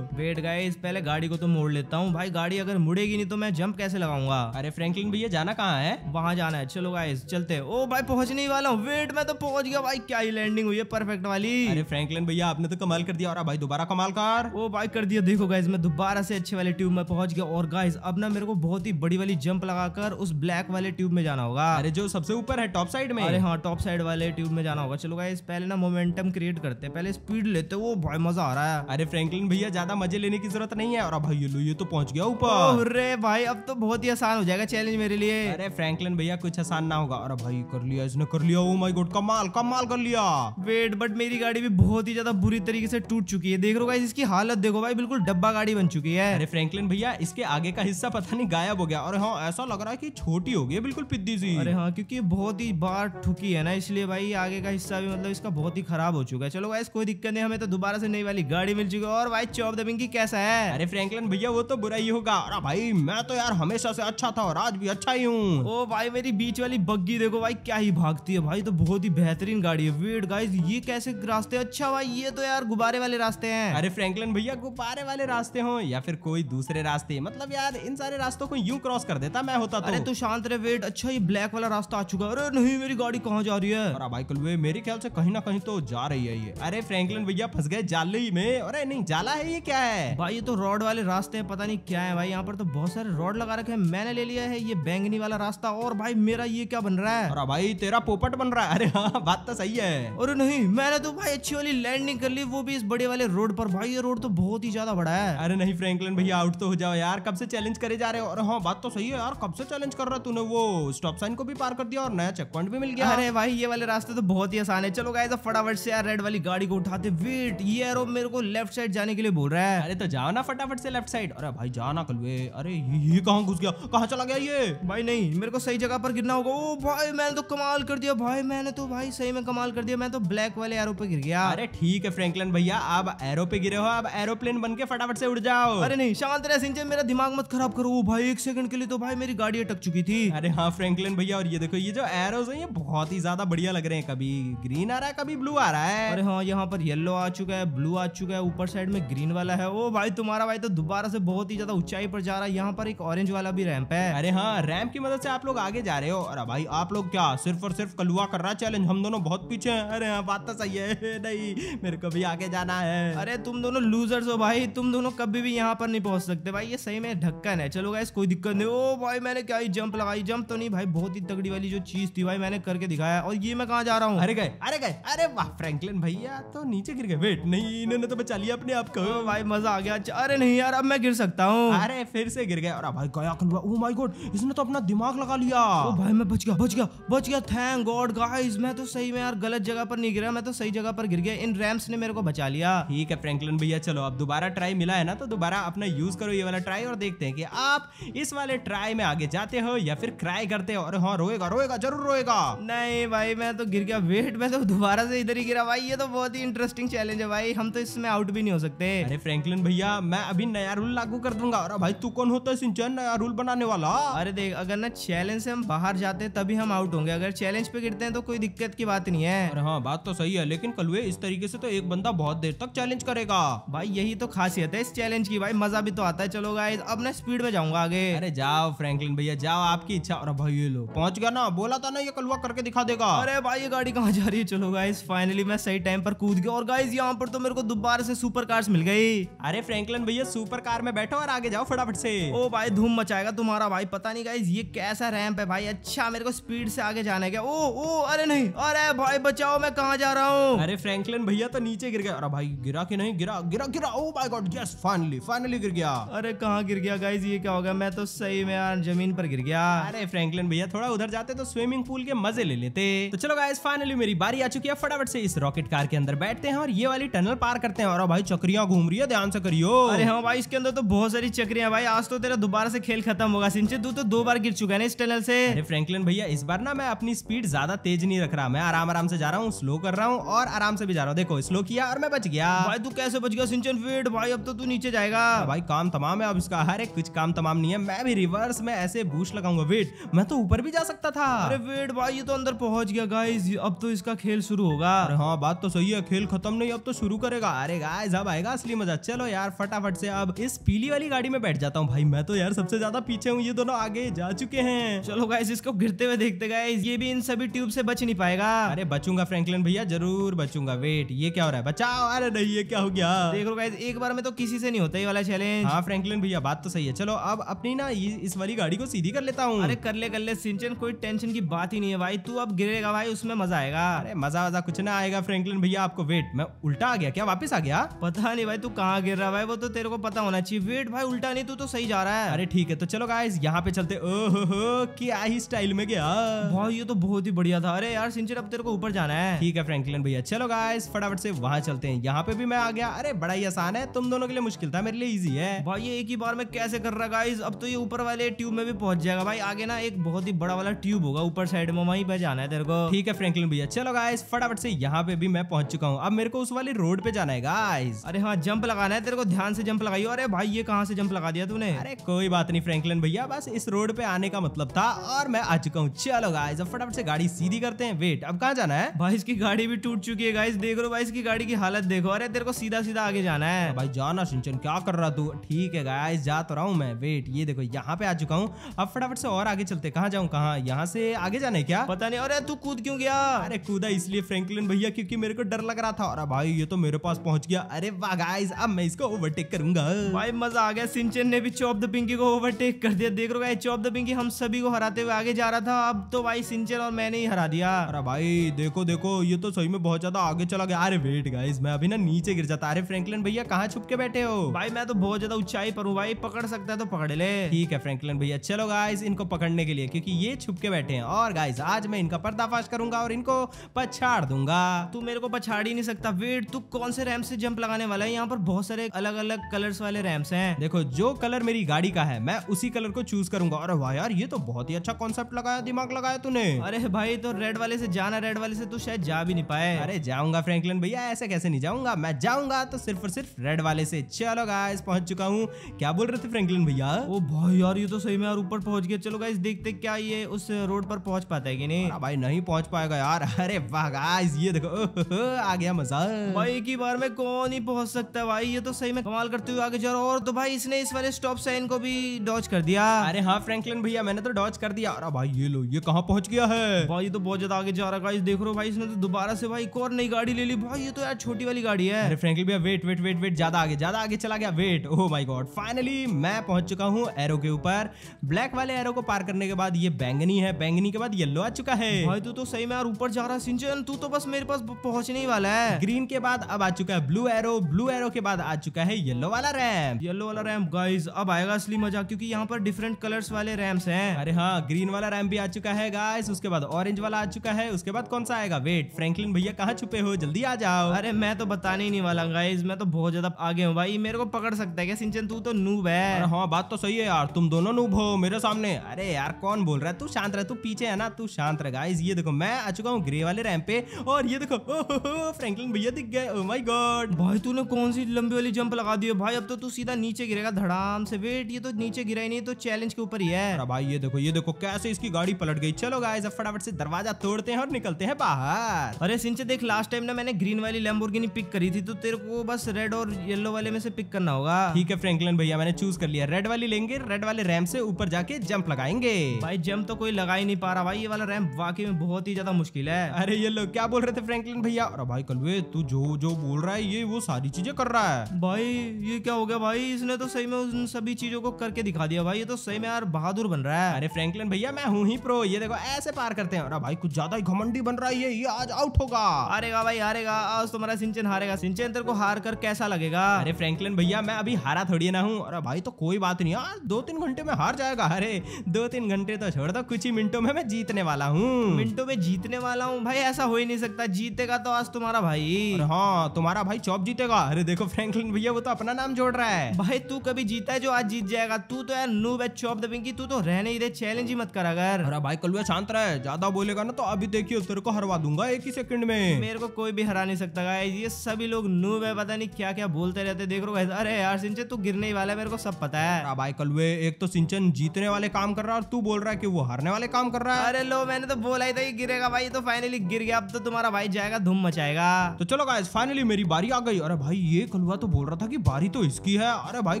वेट गए पहले गाड़ी को तो मोड़ लेता हूँ भाई गाड़ी अगर मुड़ेगी नहीं तो मैं जंप कैसे लगाऊंगा अरे फ्रैंकलिन भैया जाना कहाँ है वहाँ जाना है चलो गाइस चलते ओ भाई पहुंचने वाला हूँ वेट मैं तो पहुंच गया भाई क्या ही लैंडिंग हुई है परफेक्ट वाली अरे फ्रैंकलिन भैया आपने तो कमाल कर दिया और भाई दोबारा कमाल कर ओ भाई कर दिया देखो गाइज मैं दोबारा से अच्छे वाले ट्यूब में पहुंच गया और गाइज अब ना मेरे को बहुत ही बड़ी वाली जंप लगाकर उस ब्लैक वाले ट्यूब में जाना होगा अरे जो सबसे ऊपर है टॉप साइड में अरे हाँ टॉप साइड वाले ट्यूब में जाना होगा चलो गाइज पहले ना मोमेंटम क्रिएट करते हैं पहले स्पीड लेते वो भाई मजा आ रहा है अरे फ्रेंकलिन भैया ज्यादा मजे लेने की जरूरत नहीं है और भाई ये तो पहुंच गया ऊपर अरे भाई अब तो बहुत ही आसान हो जाएगा चैलेंज मेरे लिए अरे फ्रेंकलिन भैया कुछ आसान ना होगा अरे भाई कर लिया इसने कर लिया ओ माय गॉड कमाल कमाल कर लिया वेट बट मेरी गाड़ी भी बहुत ही ज्यादा बुरी तरीके से टूट चुकी है देख रहे हो इसकी हालत देखो भाई बिल्कुल डब्बा गाड़ी बन चुकी है अरे फ्रैंकलिन भैया इसके इसके आगे का हिस्सा पता नहीं गायब हो गया और हाँ ऐसा लग रहा है की छोटी हो गई बिल्कुल पिद्दी सी अरे हाँ क्योंकि बहुत ही बार ठुकी है ना इसलिए भाई आगे का हिस्सा भी मतलब इसका बहुत ही खराब हो चुका है चलो भाई कोई दिक्कत नहीं हमें तो दोबारा से नई वाली गाड़ी मिल चुकी है और भाई चौब दबिंग की कैसा है अरे फ्रेंकलन भैया वो तो बुरा ही होगा अरे भाई मैं तो यार हमेशा से अच्छा था और आज भी अच्छा ही हूँ ओ भाई मेरी बीच वाली बग्गी देखो भाई क्या ही भागती है भाई तो बहुत ही बेहतरीन गाड़ी है वेट गाइज ये कैसे रास्ते अच्छा भाई ये तो यार गुब्बारे वाले रास्ते हैं अरे फ्रेंकलन भैया गुब्बारे वाले रास्ते हो या फिर कोई दूसरे रास्ते मतलब यार इन सारे रास्तों को यू क्रॉस कर देता मैं होता अरे तो शांत रे वेट अच्छा ये ब्लैक वाला रास्ता आ चुका है अरे नहीं मेरी गाड़ी कहाँ जा रही है मेरे ख्याल से कहीं ना कहीं तो जा रही है ये अरे फ्रेंकलिन भैया फंस गए जाले में अरे नहीं जाला है ये क्या है भाई ये तो रोड वाले रास्ते है पता नहीं क्या है भाई यहाँ पर तो बहुत सारे रोड लगा रखे हैं मैंने ले लिया है ये बैंगनी वाला रास्ता और भाई मेरा ये क्या बन रहा है अरे भाई तेरा पोपट बन रहा है अरे हाँ बात तो सही है और नहीं मैंने तो भाई अच्छी वाली लैंडिंग कर ली वो भी इस बड़े वाले रोड पर भाई ये रोड तो बहुत ही ज्यादा बड़ा है अरे नहीं फ्रेंकलिन भैया आउट तो हो जाओ यार यार कब से चैलेंज करे जा रहे हो और हाँ बात तो सही है यार कब से चैलेंज कर रहा तूने वो स्टॉप साइन को भी पार कर दिया और नया चेक पॉइंट भी मिल गया अरे भाई ये वाले रास्ते तो बहुत ही आसान है चलो तो फटाफट से यार रेड वाली गाड़ी को उठाते वेट ये एरो मेरे को लेफ्ट साइड जाने के लिए बोल रहा है अरे तो जाओ ना फटाफट से लेफ्ट साइड अरे भाई जाना कलवे अरे ये कहाँ घुस गया कहाँ चला गया ये भाई नहीं मेरे को सही जगह पर गिरना होगा ओ भाई मैंने तो कमाल कर दिया भाई मैंने तो भाई सही में कमाल कर दिया मैं तो ब्लैक वाले एरो पे गिर गया अरे ठीक है फ्रेंकलन भैया आप एरो पे गिरे हो आप एरोप्लेन बन के फटाफट से उड़ जाओ अरे नहीं शांत रहे सिंचन मेरा मेरा दिमाग मत खराब करो भाई एक सेकंड के लिए तो भाई मेरी गाड़ी अटक चुकी थी अरे हाँ फ्रैंकलिन भैया और ये देखो ये जो एरोज है ये बहुत ही ज्यादा बढ़िया लग रहे हैं कभी ग्रीन आ रहा है कभी ब्लू आ रहा है अरे हाँ यहाँ पर येलो आ चुका है ब्लू आ चुका है ऊपर साइड में ग्रीन वाला है ओ भाई तुम्हारा भाई तो दोबारा से बहुत ही ज्यादा ऊंचाई पर जा रहा है यहाँ पर एक ऑरेंज वाला भी रैम्प है अरे हाँ रैम्प की मदद से आप लोग आगे जा रहे हो अरे भाई आप लोग क्या सिर्फ और सिर्फ कलुआ कर रहा है चैलेंज हम दोनों बहुत पीछे हैं अरे हाँ बात तो सही है नहीं मेरे को भी आगे जाना है अरे तुम दोनों लूजर्स हो भाई तुम दोनों कभी भी यहाँ पर नहीं पहुंच सकते भाई ये सही सही में ढक्कन है चलो गाइस कोई दिक्कत नहीं ओ भाई मैंने क्या ही जंप लगाई जंप तो नहीं भाई बहुत ही तगड़ी वाली जो चीज थी भाई मैंने करके दिखाया और ये मैं कहा जा रहा हूँ अरे गए अरे गए अरे वाह फ्रैंकलिन भैया तो नीचे गिर गए वेट नहीं इन्होंने तो बचा लिया अपने आप को भाई मजा आ गया अच्छा, अरे नहीं यार अब मैं गिर सकता हूँ अरे फिर से गिर गए और भाई गया कलुआ ओ माय गॉड इसने तो अपना दिमाग लगा लिया भाई मैं बच गया बच गया बच गया थैंक गॉड गाइस मैं तो सही में यार गलत जगह पर नहीं गिरा मैं तो सही जगह पर गिर गया इन रैम्स ने मेरे को बचा लिया ठीक है फ्रैंकलिन भैया चलो अब दोबारा ट्राई मिला है ना तो दोबारा अपना यूज करो ये वाला ट्राई ट्राई और देखते हैं कि आप इस वाले ट्राई में आगे जाते हो या फिर क्राई करते हो अरे हाँ रोएगा रोएगा जरूर रोएगा नहीं भाई मैं तो गिर गया वेट में तो दोबारा से इधर ही गिरा भाई ये तो बहुत ही इंटरेस्टिंग चैलेंज है भाई हम तो इसमें आउट भी नहीं हो सकते अरे फ्रेंकलिन भैया मैं अभी नया रूल लागू कर दूंगा और भाई तू कौन होता है सिंचन नया रूल बनाने वाला अरे देख अगर ना चैलेंज से हम बाहर जाते हैं तभी हम आउट होंगे अगर चैलेंज पे गिरते हैं तो कोई दिक्कत की बात नहीं है अरे हाँ बात तो सही है लेकिन कलुए इस तरीके से तो एक बंदा बहुत देर तक चैलेंज करेगा भाई यही तो खासियत है इस चैलेंज की भाई मजा भी तो आता है चलो गाय गाइस अब मैं स्पीड में जाऊंगा आगे अरे जाओ फ्रैंकलिन भैया जाओ आपकी इच्छा और भाई ये लो पहुंच गया ना बोला था ना ये कलवा करके दिखा देगा अरे भाई ये गाड़ी कहाँ जा रही है चलो गाइस फाइनली मैं सही टाइम पर कूद गया और गाइस यहाँ पर तो मेरे को दोबारा से सुपर कार्स मिल गई अरे फ्रैंकलिन भैया सुपर कार में बैठो और आगे जाओ फटाफट से ओ भाई धूम मचाएगा तुम्हारा भाई पता नहीं गाइज ये कैसा रैम्प है भाई अच्छा मेरे को स्पीड से आगे जाने है ओ ओ अरे नहीं अरे भाई बचाओ मैं कहाँ जा रहा हूँ अरे फ्रैंकलिन भैया तो नीचे गिर गया अरे भाई गिरा की नहीं गिरा गिरा गिरा oh my god yes finally finally गिर गया अरे कहा कहाँ गिर गया गाइज ये क्या होगा मैं तो सही में यार जमीन पर गिर गया अरे फ्रैंकलिन भैया थोड़ा उधर जाते तो स्विमिंग पूल के मजे ले लेते तो चलो गाइज फाइनली मेरी बारी आ चुकी है फटाफट से इस रॉकेट कार के अंदर बैठते हैं और ये वाली टनल पार करते हैं और भाई चक्रिया घूम रही है ध्यान से करियो अरे हाँ भाई इसके अंदर तो बहुत सारी चक्रिया भाई आज तो तेरा दोबारा से खेल खत्म होगा सिंचे तू तो दो बार गिर चुका है ना इस टनल से अरे भैया इस बार ना मैं अपनी स्पीड ज्यादा तेज नहीं रख रहा मैं आराम आराम से जा रहा हूँ स्लो कर रहा हूँ और आराम से भी जा रहा हूँ देखो स्लो किया और मैं बच गया भाई तू कैसे बच गया सिंचन फिट भाई अब तो तू नीचे जाएगा हाँ भाई काम तमाम है अब चुका हर एक कुछ काम तमाम नहीं है मैं भी रिवर्स में ऐसे बूस्ट लगाऊंगा वेट मैं तो ऊपर भी जा सकता था अरे वेट भाई ये तो अंदर पहुंच गया गाइज अब तो इसका खेल शुरू होगा हाँ बात तो सही है खेल खत्म नहीं अब तो शुरू करेगा अरे गाइज अब आएगा असली मजा चलो यार फटाफट से अब इस पीली वाली गाड़ी में बैठ जाता हूँ भाई मैं तो यार सबसे ज्यादा पीछे हूँ ये दोनों आगे जा चुके हैं चलो गाइज इसको गिरते हुए देखते गए ये भी इन सभी ट्यूब से बच नहीं पाएगा अरे बचूंगा फ्रेंकलिन भैया जरूर बचूंगा वेट ये क्या हो रहा है बचाओ अरे नहीं ये क्या हो गया देख लो गाइज एक बार में तो किसी से नहीं होता ये वाला चैलेंज हाँ फ्रेंकलिन भैया भैया बात तो सही है चलो अब अपनी ना इस वाली गाड़ी को सीधी कर लेता हूँ अरे कर ले कर ले सिंचन कोई टेंशन की बात ही नहीं है भाई तू अब गिरेगा भाई उसमें मजा आएगा अरे मजा वजा कुछ ना आएगा फ्रेंकलिन भैया आपको वेट मैं उल्टा आ गया क्या वापस आ गया पता नहीं भाई तू कहाँ गिर रहा भाई वो तो तेरे को पता होना चाहिए वेट भाई उल्टा नहीं तू तो सही जा रहा है अरे ठीक है तो चलो गाय यहाँ पे चलते ओहो क्या ही स्टाइल में गया भाई ये तो बहुत ही बढ़िया था अरे यार सिंचन अब तेरे को ऊपर जाना है ठीक है फ्रेंकलिन भैया चलो गाय फटाफट से वहाँ चलते हैं यहाँ पे भी मैं आ गया अरे बड़ा ही आसान है तुम दोनों के लिए मुश्किल था मेरे लिए इजी है भाई ये एक ही बार में कैसे कर रहा गाइज अब तो ये ऊपर वाले ट्यूब में भी पहुंच जाएगा भाई आगे ना एक बहुत ही बड़ा वाला ट्यूब होगा ऊपर साइड में वहीं पे जाना है तेरे को ठीक है फ्रेंकलिन भैया चलो गाइज फटाफट से यहाँ पे भी मैं पहुंच चुका हूँ अब मेरे को उस वाली रोड पे जाना है गाइज अरे हाँ जंप लगाना है तेरे को ध्यान से जंप लगाई अरे भाई ये कहाँ से जंप लगा दिया तूने अरे कोई बात नहीं फ्रेंकलिन भैया बस इस रोड पे आने का मतलब था और मैं आ चुका हूँ चलो गाइज अब फटाफट से गाड़ी सीधी करते हैं वेट अब कहाँ जाना है भाई इसकी गाड़ी भी टूट चुकी है गाइज देख लो भाई इसकी गाड़ी की हालत देखो अरे तेरे को सीधा सीधा आगे जाना है भाई जाना सिंचन क्या कर रहा तू ठीक है गाय गाइस जा तो रहा हूँ मैं वेट ये देखो यहाँ पे आ चुका हूँ अब फटाफट से और आगे चलते कहाँ जाऊँ कहाँ यहाँ से आगे जाने क्या पता नहीं अरे तू कूद क्यों गया अरे कूदा इसलिए फ्रेंकलिन भैया क्योंकि मेरे को डर लग रहा था अरे भाई ये तो मेरे पास पहुंच गया अरे वाह गाइस अब मैं इसको ओवरटेक करूंगा भाई मजा आ गया सिंचन ने भी चौप द पिंकी को ओवरटेक कर दिया देख रहे चौप द पिंकी हम सभी को हराते हुए आगे जा रहा था अब तो भाई सिंचन और मैंने ही हरा दिया अरे भाई देखो देखो ये तो सही में बहुत ज्यादा आगे चला गया अरे वेट गाइज मैं अभी ना नीचे गिर जाता अरे फ्रेंकलिन भैया कहाँ छुप के बैठे हो भाई मैं तो बहुत ज्यादा ऊंचाई पर हूँ भाई पकड़ सकता है तो पकड़ ले ठीक है फ्रैंकलिन भैया चलो गाइज इनको पकड़ने के लिए क्योंकि ये छुप के बैठे हैं और गाइज आज मैं इनका पर्दाफाश करूंगा और इनको पछाड़ दूंगा तू मेरे को पछाड़ ही नहीं सकता वेट तू कौन से रैम से जंप लगाने वाला है यहाँ पर बहुत सारे अलग अलग कलर वाले रैम्स है देखो जो कलर मेरी गाड़ी का है मैं उसी कलर को चूज करूंगा और वाह यार ये तो बहुत ही अच्छा कॉन्सेप्ट लगाया दिमाग लगाया तूने अरे भाई तो रेड वाले से जाना रेड वाले से तू शायद जा भी नहीं पाए अरे जाऊंगा फ्रैंकलिन भैया ऐसे कैसे नहीं जाऊंगा मैं जाऊंगा तो सिर्फ और सिर्फ रेड वाले से चलो गाइस पहुंच चुका हूँ क्या क्या बोल रहे थे फ्रेंकलिन भैया ओ भाई यार ये तो सही में यार ऊपर पहुंच गया चलो गाइस देखते क्या ये उस रोड पर पहुंच पाता है कि नहीं भाई नहीं पहुंच पाएगा यार अरे वाह गाइस ये देखो आ गया मजा भाई एक ही बार में कौन ही पहुंच सकता है भाई ये तो सही में कमाल करते हुए आगे जा रहा और तो भाई इसने इस वाले स्टॉप साइन को भी डॉच कर दिया अरे हाँ फ्रेंकलिन भैया मैंने तो डॉच कर दिया अरे भाई ये लो ये कहाँ पहुंच गया है भाई ये तो बहुत ज्यादा आगे जा रहा है देख रहे भाई इसने तो दोबारा से भाई एक और नई गाड़ी ले ली भाई ये तो यार छोटी वाली गाड़ी है अरे फ्रेंकलिन भैया वेट वेट वेट वेट ज्यादा आगे ज्यादा आगे चला गया wait oh my god final finally मैं पहुंच चुका हूं एरो के ऊपर ब्लैक वाले एरो को पार करने के बाद ये बैंगनी है बैंगनी के बाद येलो आ चुका है भाई तू तो सही में यार ऊपर जा रहा सिंचन तू तो बस मेरे पास पहुंचने ही वाला है ग्रीन के बाद अब आ चुका है ब्लू एरो ब्लू एरो के बाद आ चुका है येलो वाला रैम येलो वाला रैम गाइज अब आएगा असली मजा क्यूँकी यहाँ पर डिफरेंट कलर वाले रैम्स है अरे हाँ ग्रीन वाला रैम भी आ चुका है गाइज उसके बाद ऑरेंज वाला आ चुका है उसके बाद कौन सा आएगा वेट फ्रेंकलिन भैया कहाँ छुपे हो जल्दी आ जाओ अरे मैं तो बताने ही नहीं वाला गाइज मैं तो बहुत ज्यादा आगे हूँ भाई मेरे को पकड़ सकता है क्या सिंचन तू तो नू नूब है हाँ बात तो सही है यार तुम दोनों नूब हो मेरे सामने अरे यार कौन बोल रहा है तू शांत रह तू पीछे है ना तू शांत रह गाइस ये देखो मैं आ चुका हूँ ग्रे वाले रैम पे और ये देखो फ्रैंकलिन भैया दिख गए ओ माय गॉड भाई तूने कौन सी लंबी वाली जंप लगा दी है भाई अब तो तू सीधा नीचे गिरेगा धड़ाम से वेट ये तो नीचे गिरा ही नहीं तो चैलेंज के ऊपर ही है भाई ये देखो ये देखो कैसे इसकी गाड़ी पलट गई चलो गाइस अब फटाफट से दरवाजा तोड़ते हैं और निकलते हैं बाहर अरे सिंचे देख लास्ट टाइम ना मैंने ग्रीन वाली लैम्बोर्गिनी पिक करी थी तो तेरे को बस रेड और येलो वाले में से पिक करना होगा ठीक है फ्रैंकलिन भैया मैंने चूज कर लिया रेड वाली लेंगे रेड वाले रैम से ऊपर जाके जंप लगाएंगे भाई जंप तो कोई लगा ही नहीं पा रहा भाई ये वाला रैम वाकई में बहुत ही ज्यादा मुश्किल है अरे ये लोग क्या बोल रहे थे फ्रेंकलिन भैया और भाई कलवे तू जो जो बोल रहा है ये वो सारी चीजें कर रहा है भाई ये क्या हो गया भाई इसने तो सही में उन सभी चीजों को करके दिखा दिया भाई ये तो सही में यार बहादुर बन रहा है अरे फ्रेंकलिन भैया मैं हूँ ही प्रो ये देखो ऐसे पार करते हैं और भाई कुछ ज्यादा ही घमंडी बन रहा है ये आज आउट होगा हारेगा भाई हारेगा आज तो तुम्हारा सिंचन हारेगा सिंचन तेरे को हार कर कैसा लगेगा अरे फ्रेंकलिन भैया मैं अभी हारा थोड़ी ना हूँ अरे भाई तो कोई बात नहीं यार हाँ, दो तीन घंटे में हार जाएगा अरे दो तीन घंटे तो छोड़ दो कुछ ही मिनटों में मैं जीतने वाला हूँ मिनटों में जीतने वाला हूँ भाई ऐसा हो ही नहीं सकता जीतेगा तो आज तुम्हारा भाई हाँ तुम्हारा भाई चौप जीतेगा अरे देखो फ्रेंकलिन भैया वो तो अपना नाम जोड़ रहा है भाई तू कभी जीता है जो आज जीत जाएगा तू तो यार नू है चौप दबेंगी तू तो रहने ही दे चैलेंज ही मत कर अगर अरे भाई कलुआ शांत रहे ज्यादा बोलेगा ना तो अभी देखियो तेरे को हरवा दूंगा एक ही सेकंड में मेरे को कोई भी हरा नहीं सकता ये सभी लोग नू है पता नहीं क्या क्या बोलते रहते देख रहे अरे यार सिंचे तू गिरने ही वाला वाला मेरे को सब पता है भाई कलवे एक तो सिंचन जीतने वाले काम कर रहा है और तू बोल रहा है कि वो हारने वाले काम कर रहा है अरे लो मैंने तो बोला ही था ही गिरेगा भाई तो फाइनली गिर गया अब तो तुम्हारा भाई जाएगा धूम मचाएगा तो चलो गाइस फाइनली मेरी बारी आ गई अरे भाई ये कलवा तो बोल रहा था की बारी तो इसकी है अरे भाई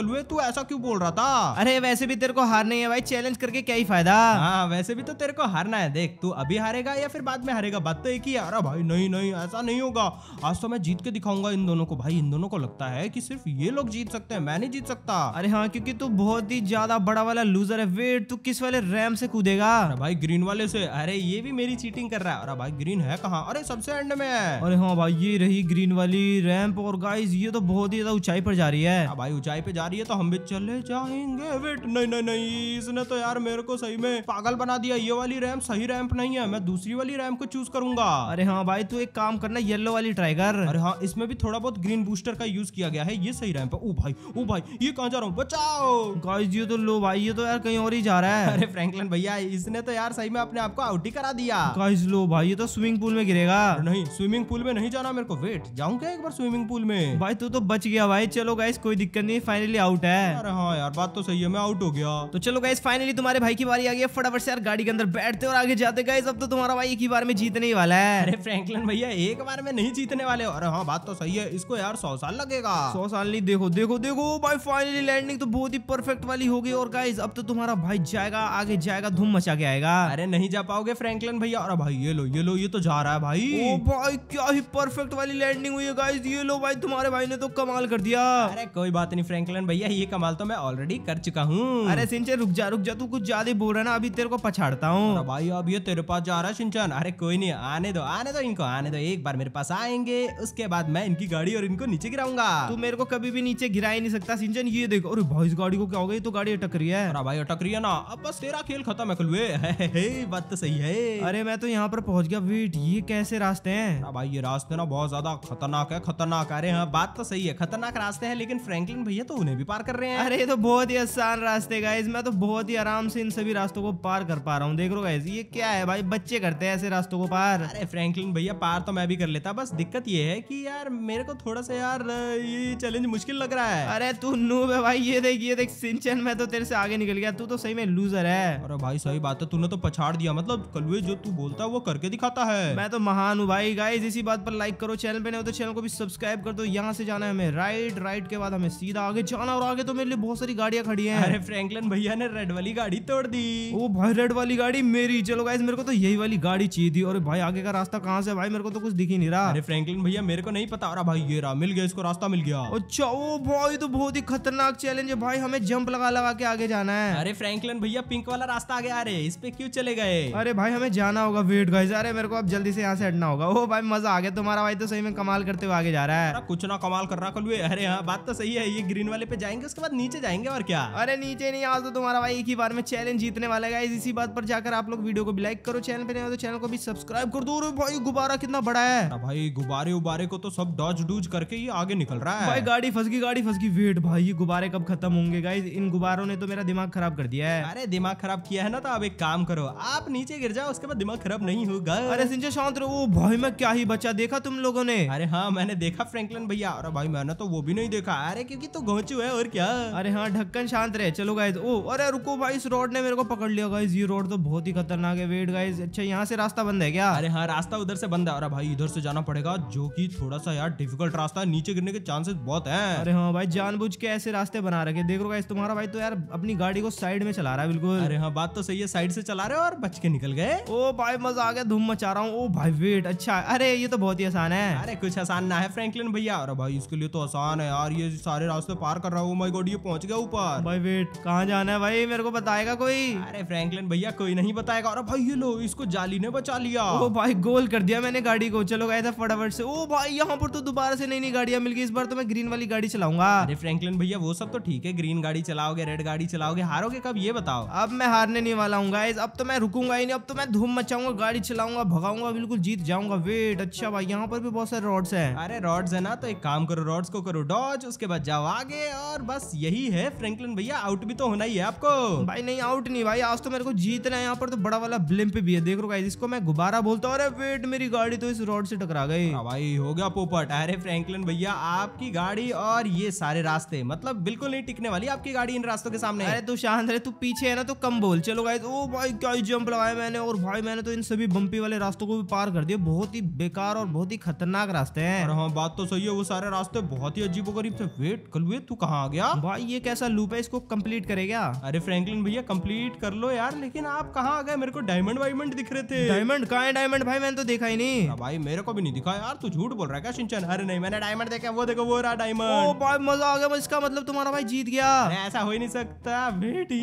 कलवे तू ऐसा क्यों बोल रहा था अरे वैसे भी तेरे को हार नहीं है भाई चैलेंज करके क्या ही फायदा हाँ वैसे भी तो तेरे को हारना है देख तू अभी हारेगा या फिर बाद में हारेगा बात तो एक ही है अरे भाई नहीं नहीं ऐसा नहीं होगा आज तो मैं जीत के दिखाऊंगा इन दोनों को भाई इन दोनों को लगता है की सिर्फ ये लोग जीत सकते हैं मैं नहीं जीत सकता था अरे हाँ क्योंकि तू बहुत ही ज्यादा बड़ा वाला लूजर है वेट तू किस वाले रैम से कूदेगा भाई ग्रीन वाले से अरे ये भी मेरी चीटिंग कर रहा है अरे भाई ग्रीन है कहाँ अरे सबसे एंड में है अरे हाँ भाई ये रही ग्रीन वाली रैम्प और गाइज ये तो बहुत ही ज्यादा ऊंचाई पर जा रही है भाई ऊंचाई पे जा रही है तो हम भी चले जाएंगे वेट नहीं नहीं नहीं इसने तो यार मेरे को सही में पागल बना दिया ये वाली रैम सही रैम्प नहीं है मैं दूसरी वाली रैम्प को चूज करूंगा अरे हाँ भाई तू एक काम करना येलो वाली ट्राई कर अरे हाँ इसमें भी थोड़ा बहुत ग्रीन बूस्टर का यूज किया गया है ये सही रैम्प है ओ भाई ओ भाई ये कहाँ जा रहा हूँ बचाओ गाइस ये तो लो भाई ये तो यार कहीं और ही जा रहा है अरे फ्रैंकलिन भैया इसने तो यार सही में अपने आपको आउट ही करा दिया गाइस लो भाई ये तो स्विमिंग पूल में गिरेगा नहीं स्विमिंग पूल में नहीं जाना मेरे को वेट जाऊँ क्या एक बार स्विमिंग पूल में भाई तू तो बच गया भाई चलो गाइस कोई दिक्कत नहीं फाइनली आउट है अरे हाँ यार बात तो सही है मैं आउट हो गया तो चलो गाइस फाइनली तुम्हारे भाई की बारी आ गई फटाफट से यार गाड़ी के अंदर बैठते और आगे जाते गाइस अब तो तुम्हारा भाई एक ही बार में जीतने ही वाला है अरे फ्रैंकलिन भैया एक बार में नहीं जीतने वाले अरे हाँ बात तो सही है इसको यार सौ साल लगेगा सौ साल नहीं देखो देखो देखो भाई फाइनली वाली लैंडिंग तो बहुत ही परफेक्ट वाली होगी और गाइज अब तो तुम्हारा भाई जाएगा आगे जाएगा धूम मचा के आएगा अरे नहीं जा पाओगे फ्रैंकलिन भैया अरे भाई ये लो ये लो ये तो जा रहा है भाई ओ भाई क्या ही परफेक्ट वाली लैंडिंग हुई है गाइज ये लो भाई तुम्हारे भाई ने तो कमाल कर दिया अरे कोई बात नहीं फ्रेंकलन भैया ये कमाल तो मैं ऑलरेडी कर चुका हूँ अरे सिंचन रुक जा रुक जा तू कुछ ज्यादा बोल रहा ना अभी तेरे को पछाड़ता हूँ भाई अब ये तेरे पास जा रहा है सिंचन अरे कोई नहीं आने दो आने दो इनको आने दो एक बार मेरे पास आएंगे उसके बाद मैं इनकी गाड़ी और इनको नीचे गिराऊंगा तू मेरे को कभी भी नीचे गिरा ही नहीं सकता सिंचन ये ये देखो अरे भाई इस गाड़ी को क्या हो गई तो गाड़ी अटक रही है भाई अटक रही है ना अब बस तेरा खेल खत्म है कलवे बात तो सही है अरे मैं तो यहाँ पर पहुंच गया वेट ये कैसे रास्ते है भाई ये रास्ते ना बहुत ज्यादा खतरनाक है खतरनाक अरे हाँ बात तो सही है खतरनाक रास्ते है लेकिन फ्रेंकलिन भैया तो उन्हें भी पार कर रहे हैं अरे तो बहुत ही आसान रास्ते गाइज मैं तो बहुत ही आराम से इन सभी रास्तों को पार कर पा रहा हूँ देख रो गाइज ये क्या है भाई बच्चे करते हैं ऐसे रास्तों को पार अरे फ्रैंकलिन भैया पार तो मैं भी कर लेता बस दिक्कत ये है की यार मेरे को थोड़ा सा यार ये चैलेंज मुश्किल लग रहा है अरे तू नूब है भाई ये देख ये देख सिंचन मैं तो तेरे से आगे निकल गया तू तो सही में लूजर है अरे भाई सही बात है तूने तो पछाड़ दिया मतलब कलवे जो तू बोलता है वो करके दिखाता है मैं तो महान हूँ भाई गाइज इसी बात पर लाइक करो चैनल पे नहीं हो तो चैनल को भी सब्सक्राइब कर दो यहाँ से जाना है हमें राइट राइट के बाद हमें सीधा आगे जाना और आगे तो मेरे लिए बहुत सारी गाड़ियाँ खड़ी है अरे फ्रेंकलन भैया ने रेड वाली गाड़ी तोड़ दी वो भाई रेड वाली गाड़ी मेरी चलो गाइज मेरे को तो यही वाली गाड़ी चाहिए थी और भाई आगे का रास्ता कहाँ से भाई मेरे को तो कुछ दिख ही नहीं रहा अरे फ्रेंकलिन भैया मेरे को नहीं पता रहा भाई ये रहा मिल गया इसको रास्ता मिल गया अच्छा वो भाई तो बहुत ही खतरनाक खतरनाक चैलेंज है भाई हमें जंप लगा लगा के आगे जाना है अरे फ्रैंकलिन भैया पिंक वाला रास्ता आगे आ रहे इस पे क्यों चले गए अरे भाई हमें जाना होगा वेट गाइस अरे मेरे को अब जल्दी से यहाँ से हटना होगा ओ भाई मजा आ गया तुम्हारा भाई तो सही में कमाल करते हुए आगे जा रहा है कुछ ना कमाल कर रहा कलुए अरे हाँ बात तो सही है ये ग्रीन वाले पे जाएंगे उसके बाद नीचे जाएंगे और क्या अरे नीचे नहीं आज तो तुम्हारा भाई एक ही बार में चैलेंज जीतने वाला है इसी बात पर जाकर आप लोग वीडियो को भी लाइक करो चैनल पे नहीं हो तो चैनल को भी सब्सक्राइब कर दो भाई गुब्बारा कितना बड़ा है भाई गुब्बारे उबारे को तो सब डॉज डूज करके ये आगे निकल रहा है भाई गाड़ी फंस गई गाड़ी फंस गई वेट भाई ये गुब्बारा गुब्बारे कब खत्म होंगे गाइज इन गुब्बारों ने तो मेरा दिमाग खराब कर दिया है अरे दिमाग खराब किया है ना तो आप एक काम करो आप नीचे गिर जाओ उसके बाद दिमाग खराब नहीं होगा अरे सिंचे शांत रहो भाई मैं क्या ही बचा देखा तुम लोगों ने अरे हाँ मैंने देखा फ्रेंकलिन भैया और भाई मैंने तो वो भी नहीं देखा अरे क्योंकि तो गोचू है और क्या अरे हाँ ढक्कन शांत रहे चलो गाइज ओ अरे रुको भाई इस रोड ने मेरे को पकड़ लिया गाइज ये रोड तो बहुत ही खतरनाक है वेट गाइज अच्छा यहाँ से रास्ता बंद है क्या अरे हाँ रास्ता उधर से बंद है और भाई इधर से जाना पड़ेगा जो की थोड़ा सा यार डिफिकल्ट रास्ता नीचे गिरने के चांसेस बहुत है अरे हाँ भाई जानबूझ के ऐसे रास्ते बना रखे देख रहे तुम्हारा भाई तो यार अपनी गाड़ी को साइड में चला रहा है बिल्कुल अरे हाँ बात तो सही है साइड से चला रहे और बच के निकल गए ओ भाई मजा आ गया धूम मचा रहा हूँ ओ भाई वेट अच्छा अरे ये तो बहुत ही आसान है अरे कुछ आसान ना है फ्रेंकलिन भैया अरे भाई इसके लिए तो आसान है यार ये सारे रास्ते पार कर रहा हूँ माई oh गोडी पहुंच गया ऊपर भाई वेट कहाँ जाना है भाई मेरे को बताएगा कोई अरे फ्रेंकलिन भैया कोई नहीं बताएगा अरे भाई ये लो इसको जाली ने बचा लिया ओ भाई गोल कर दिया मैंने गाड़ी को चलो गए था फटाफट से ओ भाई यहाँ पर तो दोबारा से नई नई गाड़ियाँ मिल गई इस बार तो मैं ग्रीन वाली गाड़ी चलाऊंगा अरे फ्रेंकलिन भैया वो सब तो ठीक है ग्रीन गाड़ी चलाओगे रेड गाड़ी चलाओगे हारोगे कब ये बताओ अब मैं हारने नहीं वाला हूँ गाइज अब तो मैं रुकूंगा ही नहीं अब तो मैं धूम मचाऊंगा गाड़ी चलाऊंगा भगाऊंगा बिल्कुल जीत जाऊंगा वेट अच्छा भाई यहाँ पर भी बहुत सारे रॉड्स है अरे रॉड्स है ना तो एक काम करो रॉड्स को करो डॉज उसके बाद जाओ आगे और बस यही है फ्रेंकलिन भैया आउट भी तो होना ही है आपको भाई नहीं आउट नहीं भाई आज तो मेरे को जीतना है यहाँ पर तो बड़ा वाला ब्लिम्प भी है देख रो गाइज इसको मैं गुब्बारा बोलता हूँ अरे वेट मेरी गाड़ी तो इस रोड से टकरा गई भाई हो गया पोपट अरे फ्रेंकलिन भैया आपकी गाड़ी और ये सारे रास्ते मतलब बिल्कुल नहीं टिकने वाली आपकी गाड़ी इन रास्तों के सामने अरे तू शांत रहे तू पीछे है ना तो कम बोल चलो गाइस ओ भाई क्या ही जंप लगाया मैंने और भाई मैंने तो इन सभी बम्पी वाले रास्तों को भी पार कर दिया बहुत ही बेकार और बहुत ही खतरनाक रास्ते हैं हाँ बात तो सही है वो सारे रास्ते बहुत ही अजीब गरीब थे वेट कलवे तू कहाँ आ गया भाई ये कैसा लूप है इसको कम्प्लीट करेगा अरे फ्रैंकलिन भैया कम्प्लीट कर लो यार लेकिन आप कहाँ आ गए मेरे को डायमंड वायमंड दिख रहे थे डायमंड कहा है डायमंड भाई मैंने तो देखा ही नहीं भाई मेरे को भी नहीं दिखा यार तू झूठ बोल रहा है क्या सिंचन अरे नहीं मैंने डायमंड देखा वो देखो वो रहा डायमंड भाई मजा आ गया इसका मतलब मतलब तुम्हारा भाई जीत गया ऐसा हो ही नहीं सकता बेटी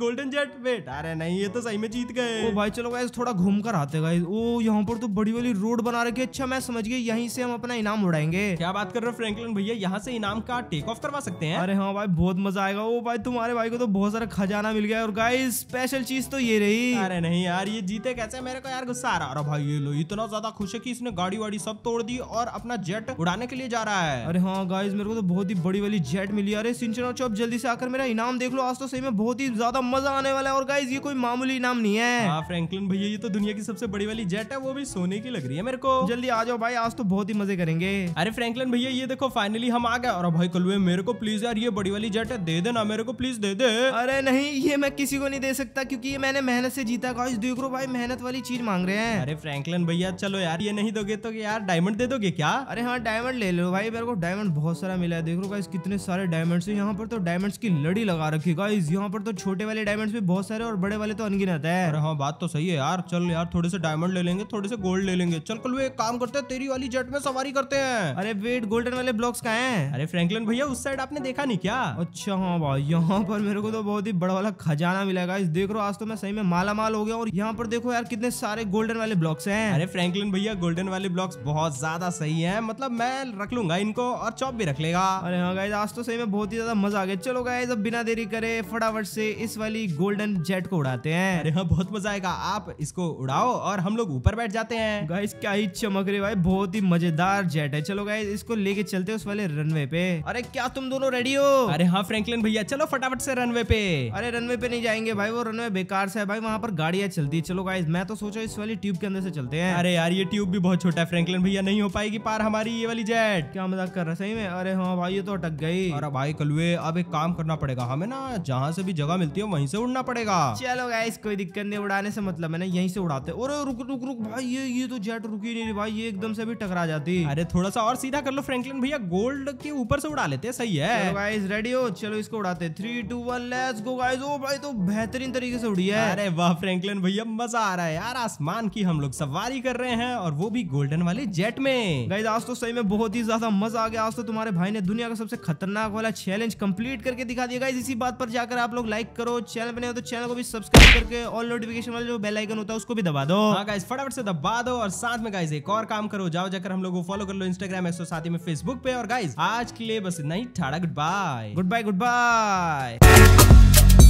गोल्डन जेट बेट अरे नहीं ये तो सही में जीत गए ओ भाई चलो गाइस थोड़ा घूम कर आते गाइस ओ यहाँ पर तो बड़ी वाली रोड बना रखी अच्छा मैं समझ गई यहीं से हम अपना इनाम उड़ाएंगे क्या बात कर रहे हो फ्रेंकलिन भैया यहाँ से इनाम का टेक ऑफ करवा सकते हैं अरे हाँ भाई बहुत मजा आएगा वो भाई तुम्हारे भाई को तो बहुत सारा खजाना मिल गया और गाइस स्पेशल चीज तो ये रही अरे नहीं यार ये जीते कैसे मेरे को यार गुस्सा आ रहा है भाई ये लो इतना ज्यादा खुश है की इसने गाड़ी वाड़ी सब तोड़ दी और अपना जेट उड़ाने के लिए जा रहा है अरे हाँ गाइज मेरे को तो बहुत ही बड़ी वाली जेट मिली अरे सिंचन और चौप जल्दी से आकर मेरा इनाम देख लो आज तो सही में बहुत ही ज्यादा मजा आने वाला है और गाइज ये कोई मामूली इनाम नहीं है हाँ फ्रैंकलिन भैया ये तो दुनिया की सबसे बड़ी वाली जेट है वो भी सोने की लग रही है मेरे को जल्दी आ जाओ भाई आज तो बहुत ही मजे करेंगे अरे फ्रेंकलिन भैया ये देखो फाइनली हम आ गए और भाई कलुए मेरे को प्लीज यार ये बड़ी वाली जेट है दे देना मेरे को प्लीज दे दे अरे नहीं ये मैं किसी को नहीं दे सकता क्यूँकी ये मैंने मेहनत से जीता गाइज देख रो भाई मेहनत वाली चीज मांग रहे हैं अरे फ्रेंकलिन भैया चलो यार ये नहीं दोगे तो यार डायमंड दे दोगे क्या अरे हाँ डायमंड ले लो भाई मेरे को डायमंड बहुत सारा मिला है देख रो गाइज कितने सारे डायमंड डायमंड्स है तो यहाँ पर तो डायमंड्स की लड़ी लगा रखी गाइज यहाँ पर तो छोटे वाले डायमंड्स भी बहुत सारे और बड़े वाले तो अनगिनत है अरे हाँ बात तो सही है यार चल यार थोड़े से डायमंड ले लेंगे थोड़े से गोल्ड ले लेंगे चल कल एक काम करते हैं तेरी वाली जेट में सवारी करते हैं अरे वेट गोल्डन वाले ब्लॉक्स का है अरे फ्रेंकलिन भैया उस साइड आपने देखा नहीं क्या अच्छा हाँ भाई यहाँ पर मेरे को तो बहुत ही बड़ा वाला खजाना मिला गाइस देख रो आज तो मैं सही में माला माल हो गया और यहाँ पर देखो यार कितने सारे गोल्डन वाले ब्लॉक्स हैं अरे फ्रैंकलिन भैया गोल्डन वाले ब्लॉक्स बहुत ज्यादा सही है मतलब मैं रख लूंगा इनको और चॉप भी रख लेगा अरे हाँ गाइस आज तो सही में बहुत बहुत ही ज्यादा मजा आ गया चलो गाइज अब बिना देरी करे फटाफट से इस वाली गोल्डन जेट को उड़ाते हैं अरे हाँ बहुत मजा आएगा आप इसको उड़ाओ और हम लोग ऊपर बैठ जाते हैं गाइस क्या ही चमक रही भाई बहुत ही मजेदार जेट है चलो गाइज इसको लेके चलते उस वाले रनवे पे अरे क्या तुम दोनों रेडी हो अरे हाँ फ्रेंकलिन भैया चलो फटाफट से रनवे पे अरे रनवे पे नहीं जाएंगे भाई वो रनवे बेकार से है भाई वहाँ पर गाड़ियाँ चलती है चलो गाइज मैं तो सोचा इस वाली ट्यूब के अंदर से चलते हैं अरे यार ये ट्यूब भी बहुत छोटा है फ्रेंकलिन भैया नहीं हो पाएगी पार हमारी ये वाली जेट क्या मजाक कर रहा है सही में अरे हाँ भाई ये तो अटक गई और भाई भाई कलुए अब एक काम करना पड़ेगा हमें ना जहाँ से भी जगह मिलती है वहीं से उड़ना पड़ेगा चलो गाइस कोई दिक्कत नहीं उड़ाने से मतलब है ना यहीं से उड़ाते और रुक रुक रुक भाई ये ये तो जेट रुकी नहीं भाई ये एकदम से भी टकरा जाती अरे थोड़ा सा और सीधा कर लो फ्रेंकलिन भैया गोल्ड के ऊपर से उड़ा लेते सही है गाइस रेडी हो चलो इसको उड़ाते three two one let's go guys ओ भाई तो बेहतरीन तरीके से उड़ी है अरे वाह फ्रेंकलिन भैया मजा आ रहा है यार आसमान की हम लोग सवारी कर रहे हैं और वो भी गोल्डन वाले जेट में गाइस आज तो सही में बहुत ही ज्यादा मजा आ गया आज तो तुम्हारे भाई ने दुनिया का सबसे खतरनाक वाला चैलेंज कंप्लीट करके दिखा दिया गाइज इसी बात पर जाकर आप लोग लाइक करो चैनल बने हो तो चैनल को भी सब्सक्राइब करके ऑल नोटिफिकेशन वाले जो बेल आइकन होता है उसको भी दबा दो हाँ गाइज फटाफट से दबा दो और साथ में गाइस एक और काम करो जाओ जाकर हम लोग को फॉलो कर लो इंस्टाग्राम एक्सो साथ ही में फेसबुक पे और गाइज आज के लिए बस इतना ही ठाड़ा goodbye goodbye good bye